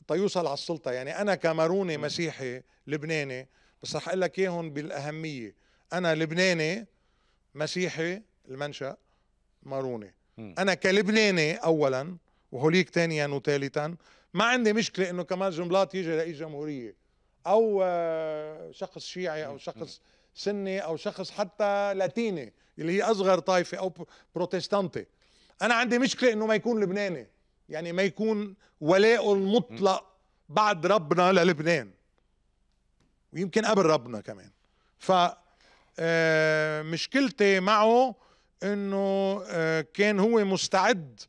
تيوصل على السلطه يعني انا كامروني مسيحي لبناني بس رح اقول لك اياهم بالاهميه انا لبناني مسيحي المنشا ماروني انا كلبناني اولا وهوليك ثانيا وثالثا ما عندي مشكله انه كمان جملات يجي رئيس جمهوريه او آه، شخص شيعي او شخص سني او شخص حتى لاتيني اللي هي اصغر طائفه او بروتستانتي انا عندي مشكله انه ما يكون لبناني يعني ما يكون ولاءه المطلق بعد ربنا للبنان ويمكن قبل ربنا كمان ف آه، مشكلتي معه انه آه، كان هو مستعد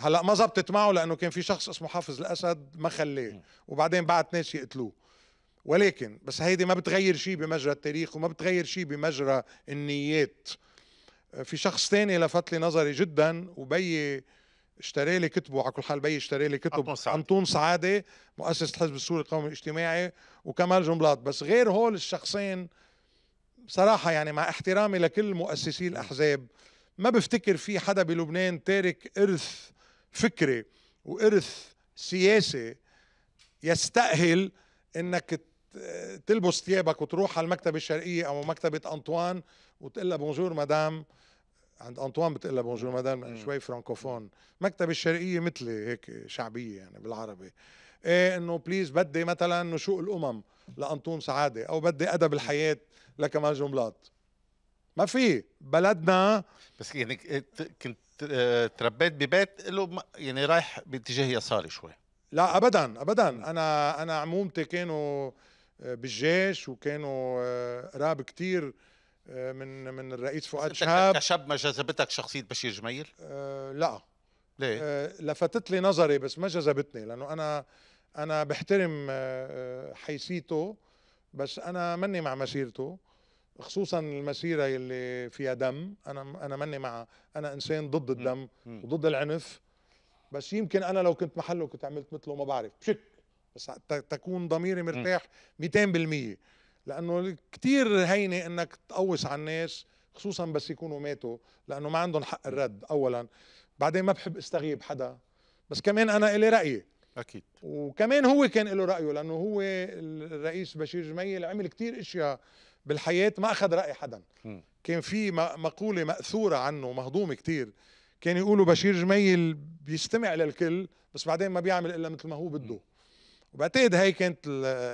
هلا ما زبطت معه لانه كان في شخص اسمه حافظ الاسد ما خلاه وبعدين بعت ناس يقتلوه ولكن بس هيدي ما بتغير شيء بمجرى التاريخ وما بتغير شيء بمجرى النيات آه، في شخص ثاني لفت لي نظري جدا وبي اشترى لي كتبه على كل حال بي اشترى لي كتب انطون سعاده مؤسس الحزب السوري القومي الاجتماعي وكمال جنبلاط بس غير هول الشخصين صراحه يعني مع احترامي لكل مؤسسي الاحزاب ما بفتكر في حدا بلبنان تارك ارث فكري وارث سياسي يستاهل انك تلبس ثيابك وتروح على المكتبه الشرقيه او مكتبه انطوان وتقول لها بونجور مدام عند انطوان بتقول لها بونجور مدام شوي فرانكوفون المكتبه الشرقيه مثلي هيك شعبيه يعني بالعربي إيه انه بليز بدي مثلا نشوء الامم لانطون سعاده او بدي ادب الحياه لكمال جملات ما في بلدنا بس يعني كنت آه، تربيت ببيت له يعني رايح باتجاه يساري شوي لا ابدا ابدا انا انا عمومتي كانوا آه، بالجيش وكانوا قراب آه، كتير من من الرئيس فؤاد شهاب كشاب ما جذبتك شخصيه بشير جميل؟ لا ليه؟ لفتت لي نظري بس ما جذبتني لانه انا انا بحترم حيثيته بس انا مني مع مسيرته خصوصا المسيره اللي فيها دم انا انا ماني معها انا انسان ضد الدم وضد العنف بس يمكن انا لو كنت محله كنت عملت مثله ما بعرف بشك بس تكون ضميري مرتاح 200% لانه كثير هينه انك تقوس على الناس خصوصا بس يكونوا ماتوا لانه ما عندهم حق الرد اولا بعدين ما بحب استغيب حدا بس كمان انا إلي رايي اكيد وكمان هو كان له رايه لانه هو الرئيس بشير جميل عمل كثير اشياء بالحياه ما اخذ راي حدا كان في مقوله ماثوره عنه مهضومه كتير كان يقولوا بشير جميل بيستمع للكل بس بعدين ما بيعمل الا مثل ما هو بده وبعتقد هي كانت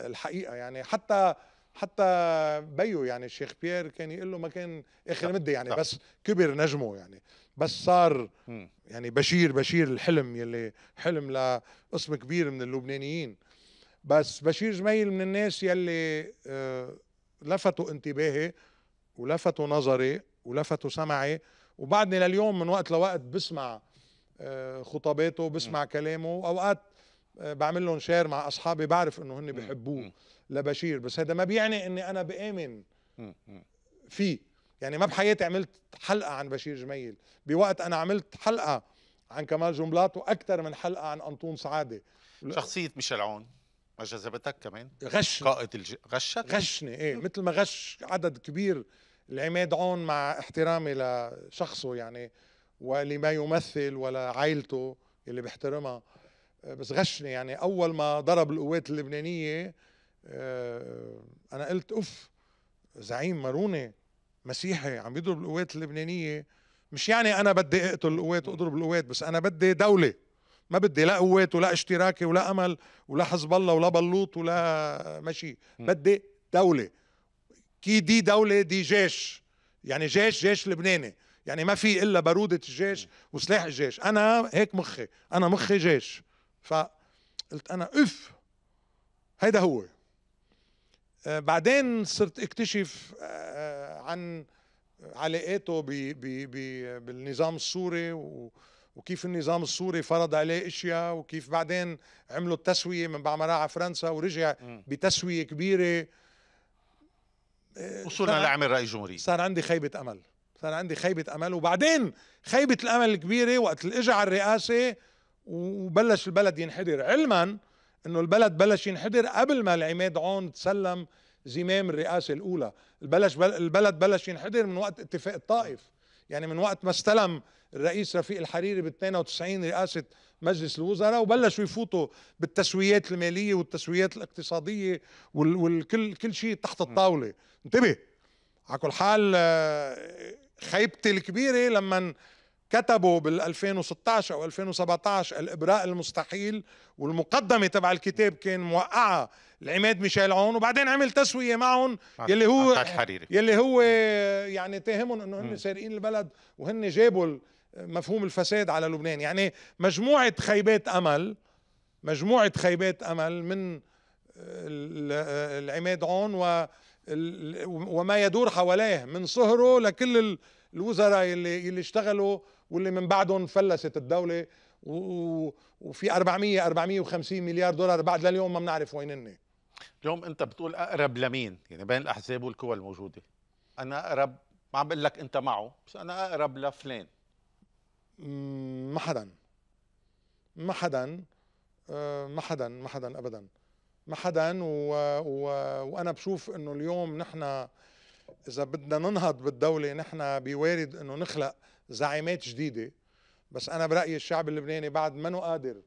الحقيقه يعني حتى حتى بيو يعني الشيخ بيير كان يقول له ما كان اخر مده يعني بس كبر نجمه يعني بس صار يعني بشير بشير الحلم يلي حلم لقسم كبير من اللبنانيين بس بشير جميل من الناس يلي آه لفتوا انتباهي ولفتوا نظري ولفتوا سمعي وبعدني لليوم من وقت لوقت بسمع آه، خطاباته بسمع كلامه واوقات آه، بعمل لهم شير مع اصحابي بعرف انه هن بحبوه لبشير بس هذا ما بيعني اني انا بامن فيه يعني ما بحياتي عملت حلقه عن بشير جميل بوقت انا عملت حلقه عن كمال جملات واكثر من حلقه عن انطون سعاده شخصيه ميشيل عون جذبتك كمان غش قائد الج... غشك غشني ايه مثل ما غش عدد كبير العماد عون مع احترامي لشخصه يعني ولما يمثل ولا عائلته اللي بيحترمها آه، بس غشني يعني اول ما ضرب القوات اللبنانيه آه، انا قلت اوف زعيم ماروني مسيحي عم يضرب القوات اللبنانيه مش يعني انا بدي اقتل القوات واضرب القوات بس انا بدي دوله ما بدي لا قوات ولا اشتراكي ولا امل ولا حزب الله ولا بلوط ولا ماشي بدي دوله كي دي دوله دي جيش يعني جيش جيش لبناني يعني ما في الا باروده الجيش وسلاح الجيش انا هيك مخي انا مخي جيش فقلت انا اف هيدا هو آه، بعدين صرت اكتشف آه، عن علاقاته بالنظام السوري و وكيف النظام السوري فرض عليه اشياء وكيف بعدين عملوا التسويه من ما على فرنسا ورجع بتسويه كبيره آه، وصلنا لعمل رئيس جمهوريه صار عندي خيبه امل صار عندي خيبه امل وبعدين خيبه الامل الكبيره وقت اللي اجى على الرئاسه وبلش البلد ينحدر علما انه البلد بلش ينحدر قبل ما العماد عون تسلم زمام الرئاسه الاولى البلد البلد بلش ينحدر من وقت اتفاق الطائف يعني من وقت ما استلم الرئيس رفيق الحريري بال 92 رئاسه مجلس الوزراء وبلشوا يفوتوا بالتسويات الماليه والتسويات الاقتصاديه والكل كل شيء تحت الطاوله انتبه على كل حال آه، خيبتي الكبيره لما كتبوا بال 2016 او 2017 الابراء المستحيل والمقدمه تبع الكتاب كان موقعه العماد ميشيل عون وبعدين عمل تسويه معهم يلي هو الحريري يلي هو يعني اتهمهم انه هن سارقين البلد وهن جابوا مفهوم الفساد على لبنان يعني مجموعه خيبات امل مجموعه خيبات امل من العماد عون و وما يدور حواليه من صهره لكل الوزراء اللي اللي اشتغلوا واللي من بعدهم فلست الدوله وفي 400 450 مليار دولار بعد لليوم ما بنعرف وين هن اليوم انت بتقول اقرب لمين يعني بين الاحزاب والقوى الموجوده انا اقرب ما عم بقول لك انت معه بس انا اقرب لفلان ما حدا ما حدا آه، ما حدا ما حدا ابدا ما حدا و... و... وانا بشوف انه اليوم نحن اذا بدنا ننهض بالدوله نحن بوارد انه نخلق زعيمات جديده بس انا برايي الشعب اللبناني بعد منه قادر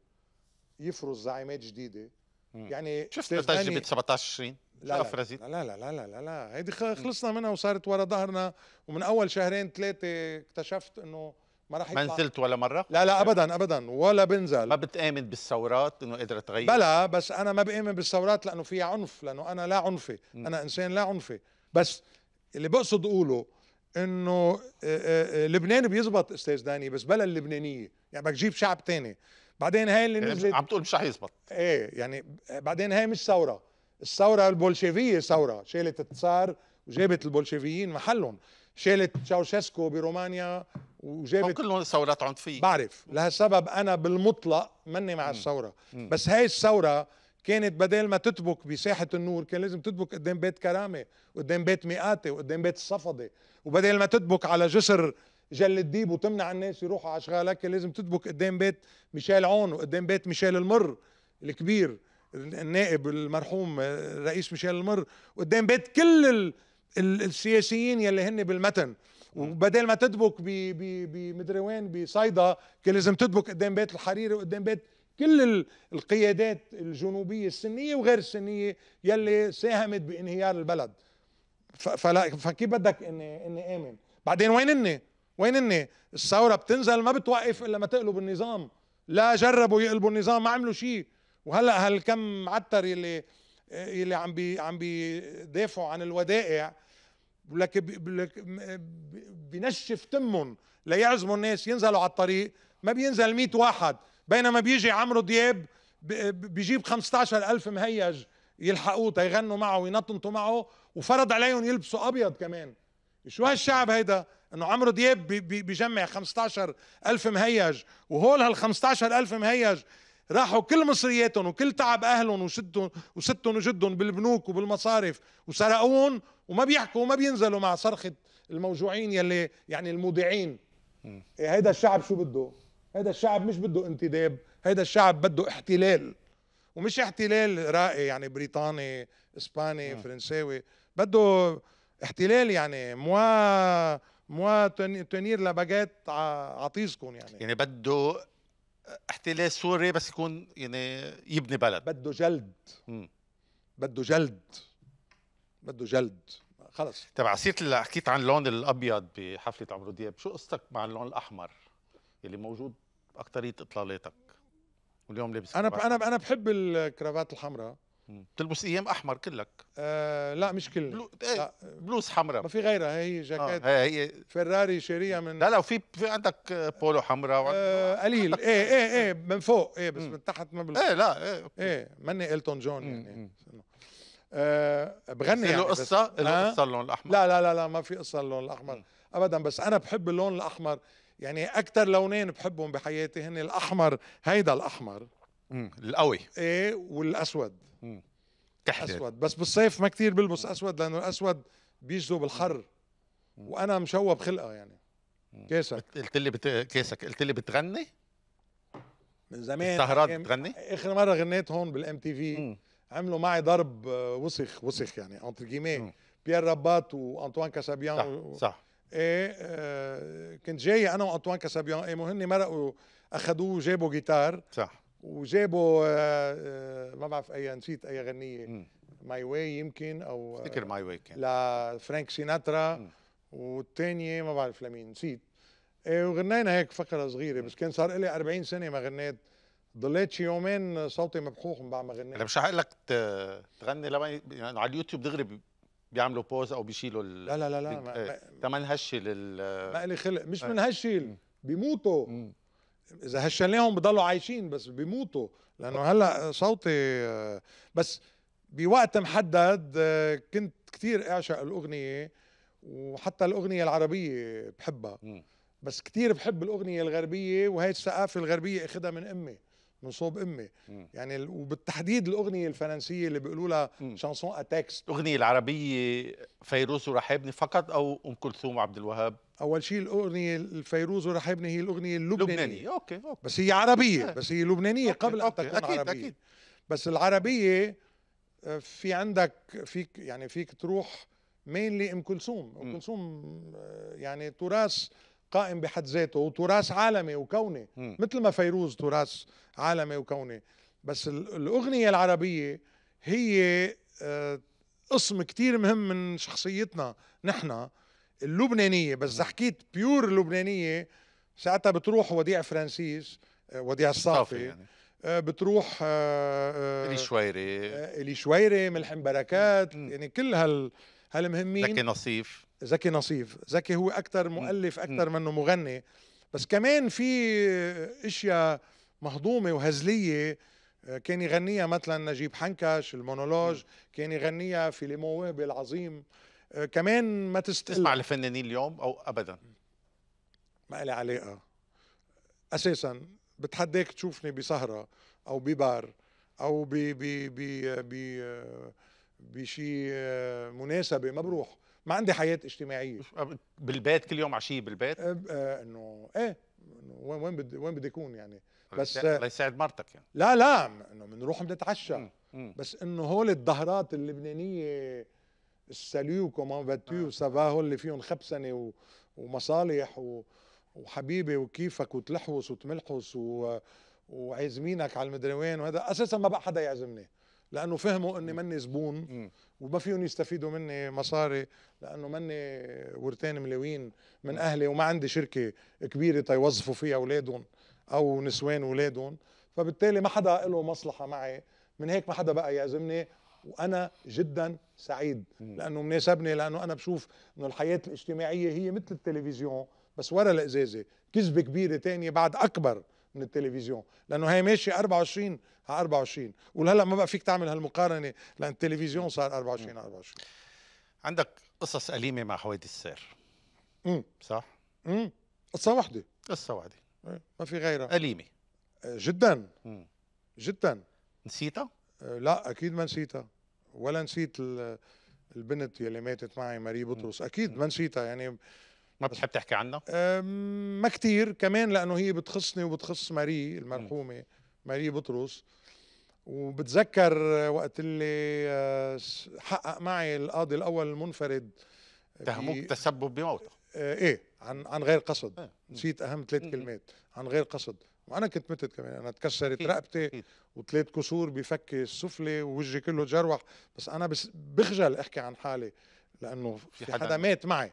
يفرز زعيمات جديده يعني شفت تجربه 17 20 لا لا, لا لا لا لا لا لا هيدي خلصنا منها وصارت ورا ظهرنا ومن اول شهرين ثلاثه اكتشفت انه ما راح يطلع ما نزلت ولا مره؟ لا لا ابدا ابدا ولا بنزل ما بتآمن بالثورات انه قادره تغير؟ بلا بس انا ما بآمن بالثورات لانه فيها عنف لانه انا لا عنفي م. انا انسان لا عنفي بس اللي بقصد اقوله انه آه، آه، آه، لبنان بيزبط استاذ داني بس بلا اللبنانيه يعني بدك تجيب شعب تاني بعدين هاي اللي يعني نزلت عم تقول مش رح يزبط ايه يعني بعدين هاي مش ثوره الثوره البولشيفيه ثوره شالت التسار وجابت البولشيفيين محلهم شالت تشاوشيسكو برومانيا وجابت كلهم ثورات عنفيه بعرف لهالسبب انا بالمطلق مني مع الثوره بس هاي الثوره كانت بدل ما تتبك بساحه النور كان لازم تتبك قدام بيت كرامه وقدام بيت مئاتي وقدام بيت الصفدي وبدل ما تتبك على جسر جل الديب وتمنع الناس يروحوا على اشغالك لازم تدبك قدام بيت ميشيل عون وقدام بيت ميشيل المر الكبير النائب المرحوم آه، رئيس ميشيل المر وقدام بيت كل السياسيين يلي هن بالمتن وبدل ما تدبك بمدري وين بصيدا كان لازم تدبك قدام بيت الحريري وقدام بيت كل القيادات الجنوبية السنية وغير السنية يلي ساهمت بانهيار البلد فلا فكيف بدك اني اني امن بعدين وين اني وين اني الثوره بتنزل ما بتوقف الا ما تقلب النظام لا جربوا يقلبوا النظام ما عملوا شيء وهلا هالكم معتر اللي اللي عم بي عم بيدافعوا عن الودائع لك بنشف تمهم ليعزموا الناس ينزلوا على الطريق ما بينزل 100 واحد بينما بيجي عمرو دياب بيجيب 15000 مهيج يلحقوه تيغنوا معه وينطنطوا معه وفرض عليهم يلبسوا ابيض كمان شو هالشعب هيدا انه عمرو دياب بيجمع الف مهيج وهول هال 15 الف مهيج راحوا كل مصرياتهم وكل تعب اهلهم وشدهم وستهم وجدهم بالبنوك وبالمصارف وسرقوهم وما بيحكوا وما بينزلوا مع صرخه الموجوعين يلي يعني المودعين إيه، هيدا الشعب شو بده؟ هيدا الشعب مش بده انتداب، هيدا الشعب بده احتلال ومش احتلال رائع يعني بريطاني، اسباني، فرنساوي، بده احتلال يعني موا موا تنير لباجيت عطيزكم يعني يعني بده احتلال سوري بس يكون يعني يبني بلد بده جلد بده جلد بده جلد خلص تبع عسيت اللي حكيت عن اللون الابيض بحفله عمرو دياب شو قصتك مع اللون الاحمر اللي موجود اكثريه اطلالاتك واليوم لابس انا انا انا بحب الكرافات الحمراء تلبس ايام احمر كلك آه لا مش كلها بلو... ايه بلوز حمراء ما في غيرها هي جاكيت آه. هي فراري شاريها من لا لا وفي في عندك آه، بولو حمراء آه قليل *laughs* ايه ايه ايه من فوق ايه بس من تحت ما بلبس ايه لا ايه أوكي. ايه ماني التون جون يعني آه بغني يعني قصه له آه؟ قصه اللون الاحمر لا لا لا لا ما في قصه اللون الاحمر ابدا بس انا بحب اللون الاحمر يعني اكثر لونين بحبهم بحياتي هن الاحمر هيدا الاحمر امم القوي ايه والاسود امم كحلة اسود بس بالصيف ما كثير بلبس اسود لانه الاسود بيجذب الحر وانا مشوب خلقه يعني كيسك قلت لي بت... كيسك قلت لي بتغني؟ من زمان السهرات أم... بتغني؟ اخر مره غنيت هون بالام تي في عملوا معي ضرب آه، وسخ وسخ يعني انتر جيمي بيير رباط وانطوان كاسابيان صح, و... صح. ايه آه كنت جاي انا وانطوان كاسابيان ايه هن مرقوا اخذوه جابوا جيتار صح وجابوا آه، آه، ما بعرف اي نسيت اي غنيه ماي واي يمكن او آه، افتكر ماي واي كان لفرانك سيناترا والثانيه ما بعرف لمين نسيت وغنينا هيك فقره صغيره بس كان صار لي 40 سنه ما غنيت ضليت شي يومين صوتي مبخوخ من بعد ما غنيت انا مش هقول لك تغني لما يعني على اليوتيوب دغري بيعملوا بوز او بيشيلوا ال... لا لا لا لا تمن هشي لل ما لي خلق مش من هالشيل بيموتوا اذا هشلناهم بضلوا عايشين بس بيموتوا لانه هلا صوتي بس بوقت محدد كنت كثير اعشق الاغنيه وحتى الاغنيه العربيه بحبها بس كثير بحب الاغنيه الغربيه وهي الثقافه الغربيه اخذها من امي من صوب امي مم. يعني وبالتحديد الاغنيه الفرنسيه اللي بيقولوا لها شانسون اتكست الاغنيه العربيه فيروز ورحابني فقط او ام كلثوم وعبد الوهاب اول شيء الاغنيه الفيروز ورحابني هي الاغنيه اللبنانيه لبنانية. أوكي. اوكي بس هي عربيه إيه. بس هي لبنانيه أوكي. قبل أوكي. ان تكون أكيد. عربيه أكيد. بس العربيه آه، في عندك فيك يعني فيك تروح مين ام كلثوم ام كلثوم آه، يعني تراث قائم بحد ذاته وتراث عالمي وكوني م. مثل ما فيروز تراث عالمي وكوني بس الأغنية العربية هي آه، قسم كتير مهم من شخصيتنا نحن اللبنانية بس إذا حكيت بيور لبنانية ساعتها بتروح وديع فرانسيس آه، وديع الصافي يعني. آه، بتروح الي شويري الي شويري ملحم بركات م. يعني كل هال هالمهمين لكن نصيف زكي نصيف زكي هو اكثر مؤلف اكثر منه مغني بس كمان في اشياء مهضومه وهزليه آه، كان يغنيها مثلا نجيب حنكش المونولوج كان يغنيها في الموهبه العظيم آه، كمان ما تستقل تسمع لفنانين اليوم او ابدا ما لي علاقه اساسا بتحداك تشوفني بسهره او ببار او ب ب ب آه، بشي مناسبه ما بروح ما عندي حياه اجتماعيه بالبيت كل يوم عشيه بالبيت؟ آه، انه ايه وين وين بدي وين بدي اكون يعني طيب، بس الله يساعد مرتك يعني لا لا انه بنروح بنتعشى بس انه هول الظهرات اللبنانيه السليو كومون فاتو آه. سافا هول اللي فيهم خبسنه ومصالح وحبيبه وحبيبي وكيفك وتلحوس وتملحوس وعازمينك على المدري وين وهذا اساسا ما بقى حدا يعزمني لانه فهموا اني مني زبون وما فيهم يستفيدوا مني مصاري لانه مني ورتين ملاوين من اهلي وما عندي شركه كبيره تيوظفوا فيها اولادهم او نسوان اولادهم فبالتالي ما حدا له مصلحه معي من هيك ما حدا بقى يعزمني وانا جدا سعيد لانه مناسبني لانه انا بشوف انه الحياه الاجتماعيه هي مثل التلفزيون بس ورا الازازه كذبه كبيره تانية بعد اكبر من التلفزيون لانه هي ماشيه 24 على 24 ولهلا ما بقى فيك تعمل هالمقارنه لان التلفزيون صار 24 على 24 عندك قصص أليمة مع حوادث السير امم صح؟ امم قصة واحدة قصة واحدة إيه، ما في غيرها أليمة آه، جدا مم. جدا نسيتها؟ آه، لا أكيد ما نسيتها ولا نسيت البنت يلي ماتت معي ماري بطرس أكيد ما نسيتها يعني ما بتحب تحكي عنها؟ ما كتير كمان لأنه هي بتخصني وبتخص ماري المرحومة ماري بطرس وبتذكر وقت اللي آه، حقق معي القاضي الأول المنفرد تهموك تسبب بموته آه، ايه عن عن غير قصد آه، نسيت اهم ثلاث كلمات عن غير قصد وانا كنت متت كمان انا تكسرت رقبتي وثلاث كسور بفكي السفلي ووجهي كله جروح بس انا بخجل احكي عن حالي لانه في حدا مات معي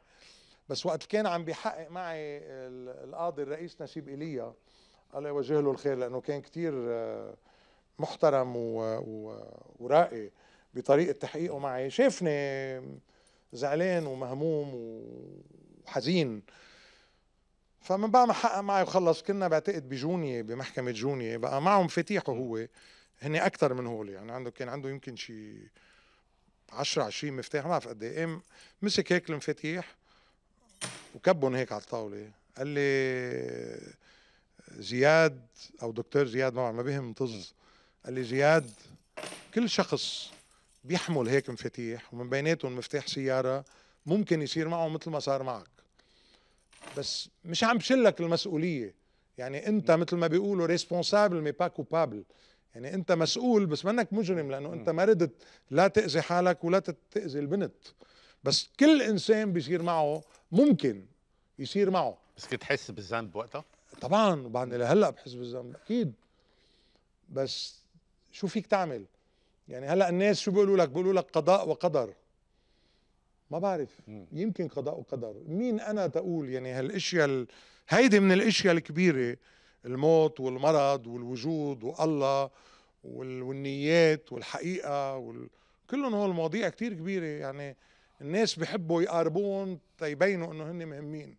بس وقت كان عم بيحقق معي القاضي الرئيس نسيب ايليا الله يوجه له الخير لانه كان كثير آه، محترم ورائي بطريقه تحقيقه معي شافني زعلان ومهموم وحزين فمن بعد ما حقق معي وخلص كنا بعتقد بجونية بمحكمة جونية بقى معه مفاتيحه هو هن أكثر من هول يعني عنده كان عنده يمكن شي 10 20 مفتاح ما بعرف قد ايه قام مسك هيك المفاتيح وكبهم هيك على الطاوله قال لي زياد او دكتور زياد ما بهم طز قال لي زياد كل شخص بيحمل هيك مفاتيح ومن بيناتهم مفتاح سياره ممكن يصير معه مثل ما صار معك بس مش عم بشلك المسؤوليه يعني انت مثل ما بيقولوا ريسبونسابل مي با كوبابل يعني انت مسؤول بس منك مجرم لانه انت ما ردت لا تاذي حالك ولا تاذي البنت بس كل انسان بيصير معه ممكن يصير معه بس كنت تحس بالذنب وقتها؟ طبعا وبعدين لهلا بحس بالذنب اكيد بس شو فيك تعمل؟ يعني هلا الناس شو بيقولوا لك؟ بيقولوا لك قضاء وقدر ما بعرف يمكن قضاء وقدر مين انا تقول يعني هالاشياء ال... هيدي من الاشياء الكبيره الموت والمرض والوجود والله وال... والنيات والحقيقه وال... كلهم هول مواضيع كتير كبيره يعني الناس بيحبوا يقاربون تيبينوا انه هن مهمين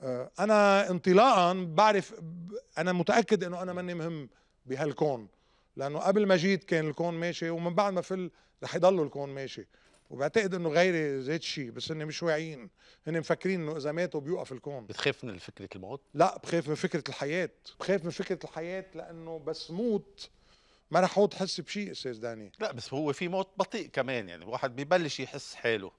آه، انا انطلاقا بعرف انا متاكد انه انا ماني مهم بهالكون لانه قبل ما جيت كان الكون ماشي ومن بعد ما فل رح يضل الكون ماشي وبعتقد انه غيري ذات الشيء بس هن مش واعيين هن مفكرين انه اذا ماتوا بيوقف الكون بتخاف من فكره الموت؟ لا بخاف من فكره الحياه بخاف من فكره الحياه لانه بس موت ما راح هو تحس بشيء استاذ داني لا بس هو في موت بطيء كمان يعني الواحد ببلش يحس حاله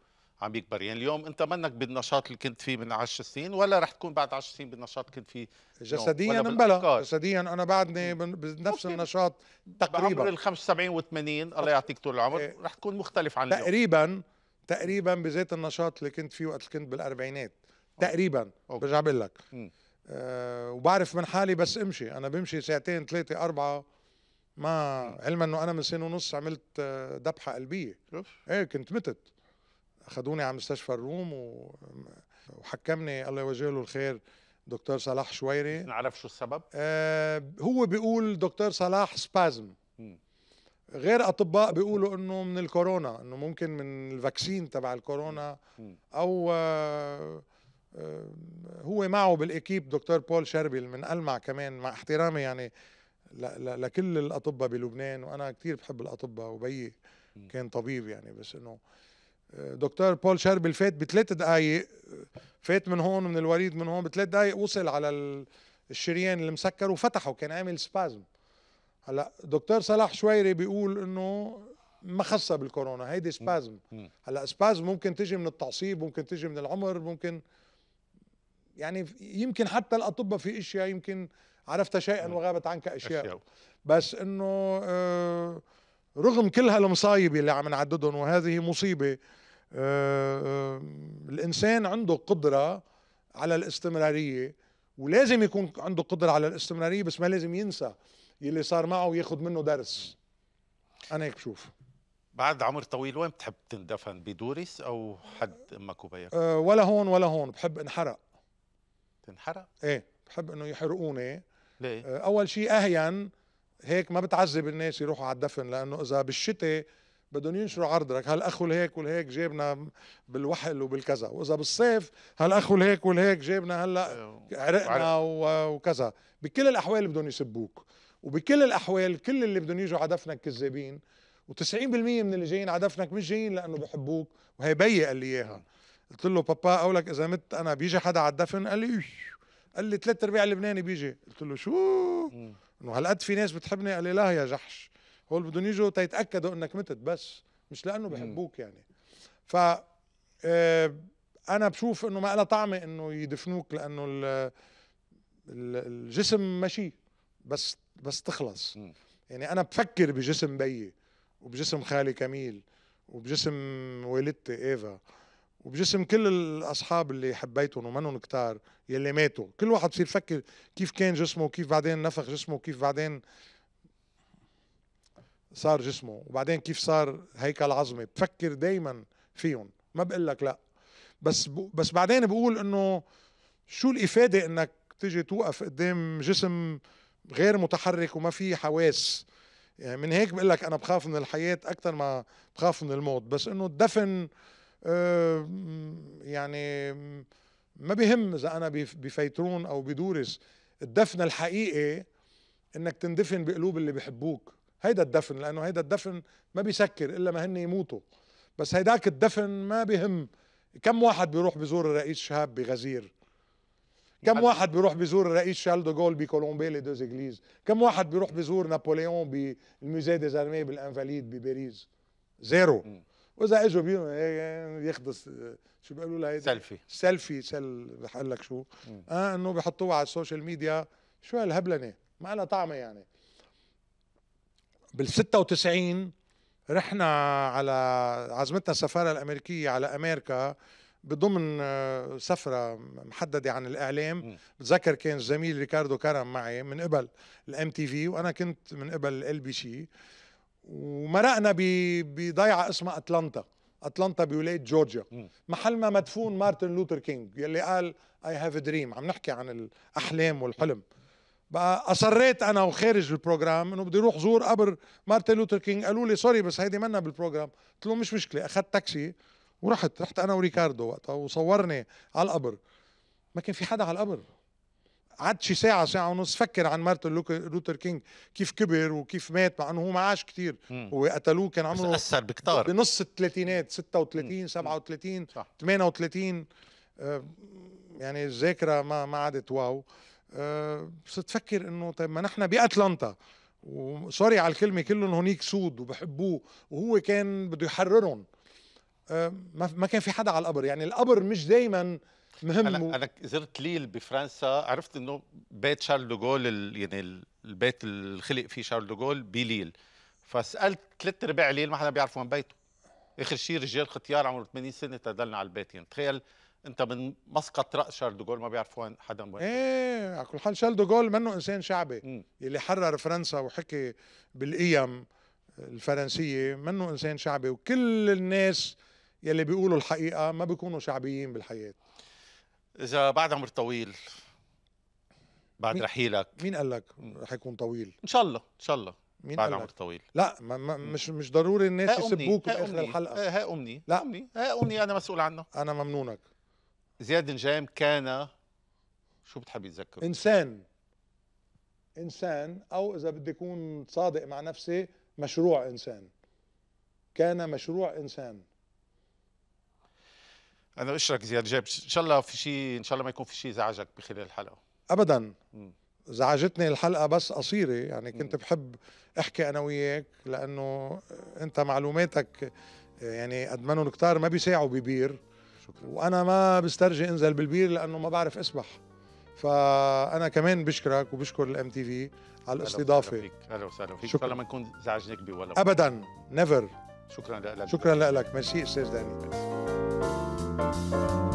عم يكبر يعني اليوم انت منك بالنشاط اللي كنت فيه من 10 سنين ولا رح تكون بعد 10 سنين بالنشاط اللي كنت فيه جسديا بلا جسديا انا بعدني بنفس النشاط تقريبا بعمر ال 75 و80 الله يعطيك طول العمر إيه رح تكون مختلف عن اليوم تقريبا تقريبا بذات النشاط اللي كنت فيه وقت كنت بالاربعينات تقريبا برجع بقول لك أه وبعرف من حالي بس امشي انا بمشي ساعتين ثلاثه اربعه ما علما انه انا من سنه ونص عملت ذبحه آه، قلبيه ايه كنت متت اخذوني على مستشفى الروم و... آه، وحكمني الله يوجه له الخير دكتور صلاح شويري نعرف شو السبب آه هو بيقول دكتور صلاح سبازم غير اطباء بيقولوا انه من الكورونا انه ممكن من الفاكسين تبع الكورونا او آه آه هو معه بالاكيب دكتور بول شربل من المع كمان مع احترامي يعني لكل الاطباء بلبنان وانا كثير بحب الاطباء وبيي كان طبيب يعني بس انه آه، دكتور بول شربل فات بثلاث دقائق فات من هون من الوريد من هون بثلاث دقائق وصل على الشريان المسكر وفتحه كان عامل سبازم هلا دكتور صلاح شويري بيقول انه ما خصها بالكورونا هيدي سبازم هلا سبازم ممكن تجي من التعصيب ممكن تجي من العمر ممكن يعني يمكن حتى الاطباء في اشياء يمكن عرفت شيئا نعم. وغابت عنك أشياء, أشياء. بس أنه آه، رغم كل هالمصايب اللي عم نعددهم وهذه مصيبة آه، آه، الإنسان عنده قدرة على الاستمرارية ولازم يكون عنده قدرة على الاستمرارية بس ما لازم ينسى يلي صار معه وياخذ منه درس أنا هيك بشوف بعد عمر طويل وين بتحب تندفن بدوريس أو حد أمك وبيك؟ ولا هون ولا هون بحب انحرق تنحرق؟ ايه بحب انه يحرقوني ليه؟ آه، اول شيء اهين هيك ما بتعذب الناس يروحوا على الدفن لانه اذا بالشتاء بدهم ينشروا عرضك هالاخ والهيك والهيك جابنا بالوحل وبالكذا واذا بالصيف هالاخ والهيك والهيك جابنا هلا إيه، عرقنا وكذا بكل الاحوال بدهم يسبوك وبكل الاحوال كل اللي بدهم يجوا على دفنك كذابين و90% من اللي جايين على دفنك مش جايين لانه بحبوك وهي بيي قال لي اياها قلت له بابا قولك اذا مت انا بيجي حدا على الدفن قال لي قال لي ثلاث ارباع اللبناني بيجي قلت له شو انه هالقد في ناس بتحبني قال لي لا يا جحش هول بدهم يجوا تيتاكدوا انك متت بس مش لانه بحبوك يعني ف آه، انا بشوف انه ما لها طعمه انه يدفنوك لانه الجسم ماشي بس بس تخلص يعني انا بفكر بجسم بيي وبجسم خالي كميل وبجسم والدتي ايفا وبجسم كل الاصحاب اللي حبيتهم ومنهم كتار يلي ماتوا كل واحد بصير يفكر كيف كان جسمه وكيف بعدين نفخ جسمه وكيف بعدين صار جسمه وبعدين كيف صار هيكل عظمي بفكر دايما فيهم ما بقول لك لا بس بس بعدين بقول انه شو الافاده انك تيجي توقف قدام جسم غير متحرك وما فيه حواس يعني من هيك بقول لك انا بخاف من الحياه اكثر ما بخاف من الموت بس انه الدفن آه، يعني ما بهم اذا انا بفيترون او بدورس الدفن الحقيقي انك تندفن بقلوب اللي بيحبوك هيدا الدفن لانه هيدا الدفن ما بيسكر الا ما هن يموتوا بس هيداك الدفن ما بهم كم واحد بيروح بزور الرئيس شهاب بغزير كم واحد بيروح بزور الرئيس شارل دوغول بكولومبي لي دوز اجليز كم واحد بيروح بزور نابليون بالموزي دي زارمي بالانفاليد بباريس زيرو واذا اجوا بيهم إيه، إيه، يخدس شو بيقولوا لها سيلفي سيلفي سل لك شو اه انه بحطوها على السوشيال ميديا شو هالهبلنه ما لها طعمه يعني بال 96 رحنا على عزمتنا السفاره الامريكيه على امريكا بضمن آه، سفره محدده عن الاعلام بتذكر كان زميل ريكاردو كرم معي من قبل الام تي في وانا كنت من قبل ال بي سي ومرقنا بضيعه اسمها اتلانتا اتلانتا بولايه جورجيا محل ما مدفون مارتن لوثر كينج يلي قال اي هاف دريم عم نحكي عن الاحلام والحلم بقى اصريت انا وخارج البروجرام انه بدي اروح زور قبر مارتن لوثر كينج قالوا لي سوري بس هيدي منا بالبروجرام قلت لهم مش مشكله اخذت تاكسي ورحت رحت انا وريكاردو وقتها وصورني على القبر ما كان في حدا على القبر قعد شي ساعه ساعه ونص فكر عن مارتن لوثر كينج كيف كبر وكيف مات مع انه هو ما عاش كثير هو قتلوه كان عمره اثر بكتار بنص الثلاثينات 36 37 38 يعني الذاكره ما ما عادت واو صرت آه، فكر انه طيب ما نحن باتلانتا وسوري على الكلمه كلهم هونيك سود وبحبوه وهو كان بده يحررهم آه، ما كان في حدا على القبر يعني القبر مش دائما مهم انا و... انا زرت ليل بفرنسا عرفت انه بيت شارل دوغول ال... يعني البيت اللي خلق فيه شارل دوغول بليل فسالت ثلاث ارباع ليل ما حدا بيعرف وين بيته اخر شيء رجال ختيار عمره 80 سنه تدلنا على البيت يعني تخيل انت من مسقط راس شارل دوغول ما بيعرف وين حدا وين ايه على كل حال شارل دوغول منه انسان شعبي م. اللي حرر فرنسا وحكي بالقيم الفرنسيه منه انسان شعبي وكل الناس يلي بيقولوا الحقيقه ما بيكونوا شعبيين بالحياه اذا بعد عمر طويل بعد مين رحيلك مين قال لك رح يكون طويل ان شاء الله ان شاء الله مين بعد عمر طويل لا ما ما مش مش ضروري الناس يسبوك باخر الحلقه ها امني لا امني ها امني انا مسؤول عنه انا ممنونك زياد نجام كان شو بتحب يتذكر انسان انسان او اذا بدي اكون صادق مع نفسي مشروع انسان كان مشروع انسان انا بشرك زياد جاب ان شاء الله في شيء ان شاء الله ما يكون في شيء زعجك بخلال الحلقه ابدا زعجتني الحلقه بس قصيره يعني كنت بحب احكي انا وياك لانه انت معلوماتك يعني قد منهم كتار ما بيساعوا ببير شكرا. وانا ما بسترجي انزل بالبير لانه ما بعرف اسبح فانا كمان بشكرك وبشكر الام تي في على الاستضافه اهلا وسهلا فيك ان شاء الله ما نكون زعجناك بولا ابدا نيفر شكرا لك شكرا لك ميرسي استاذ داني Thank you.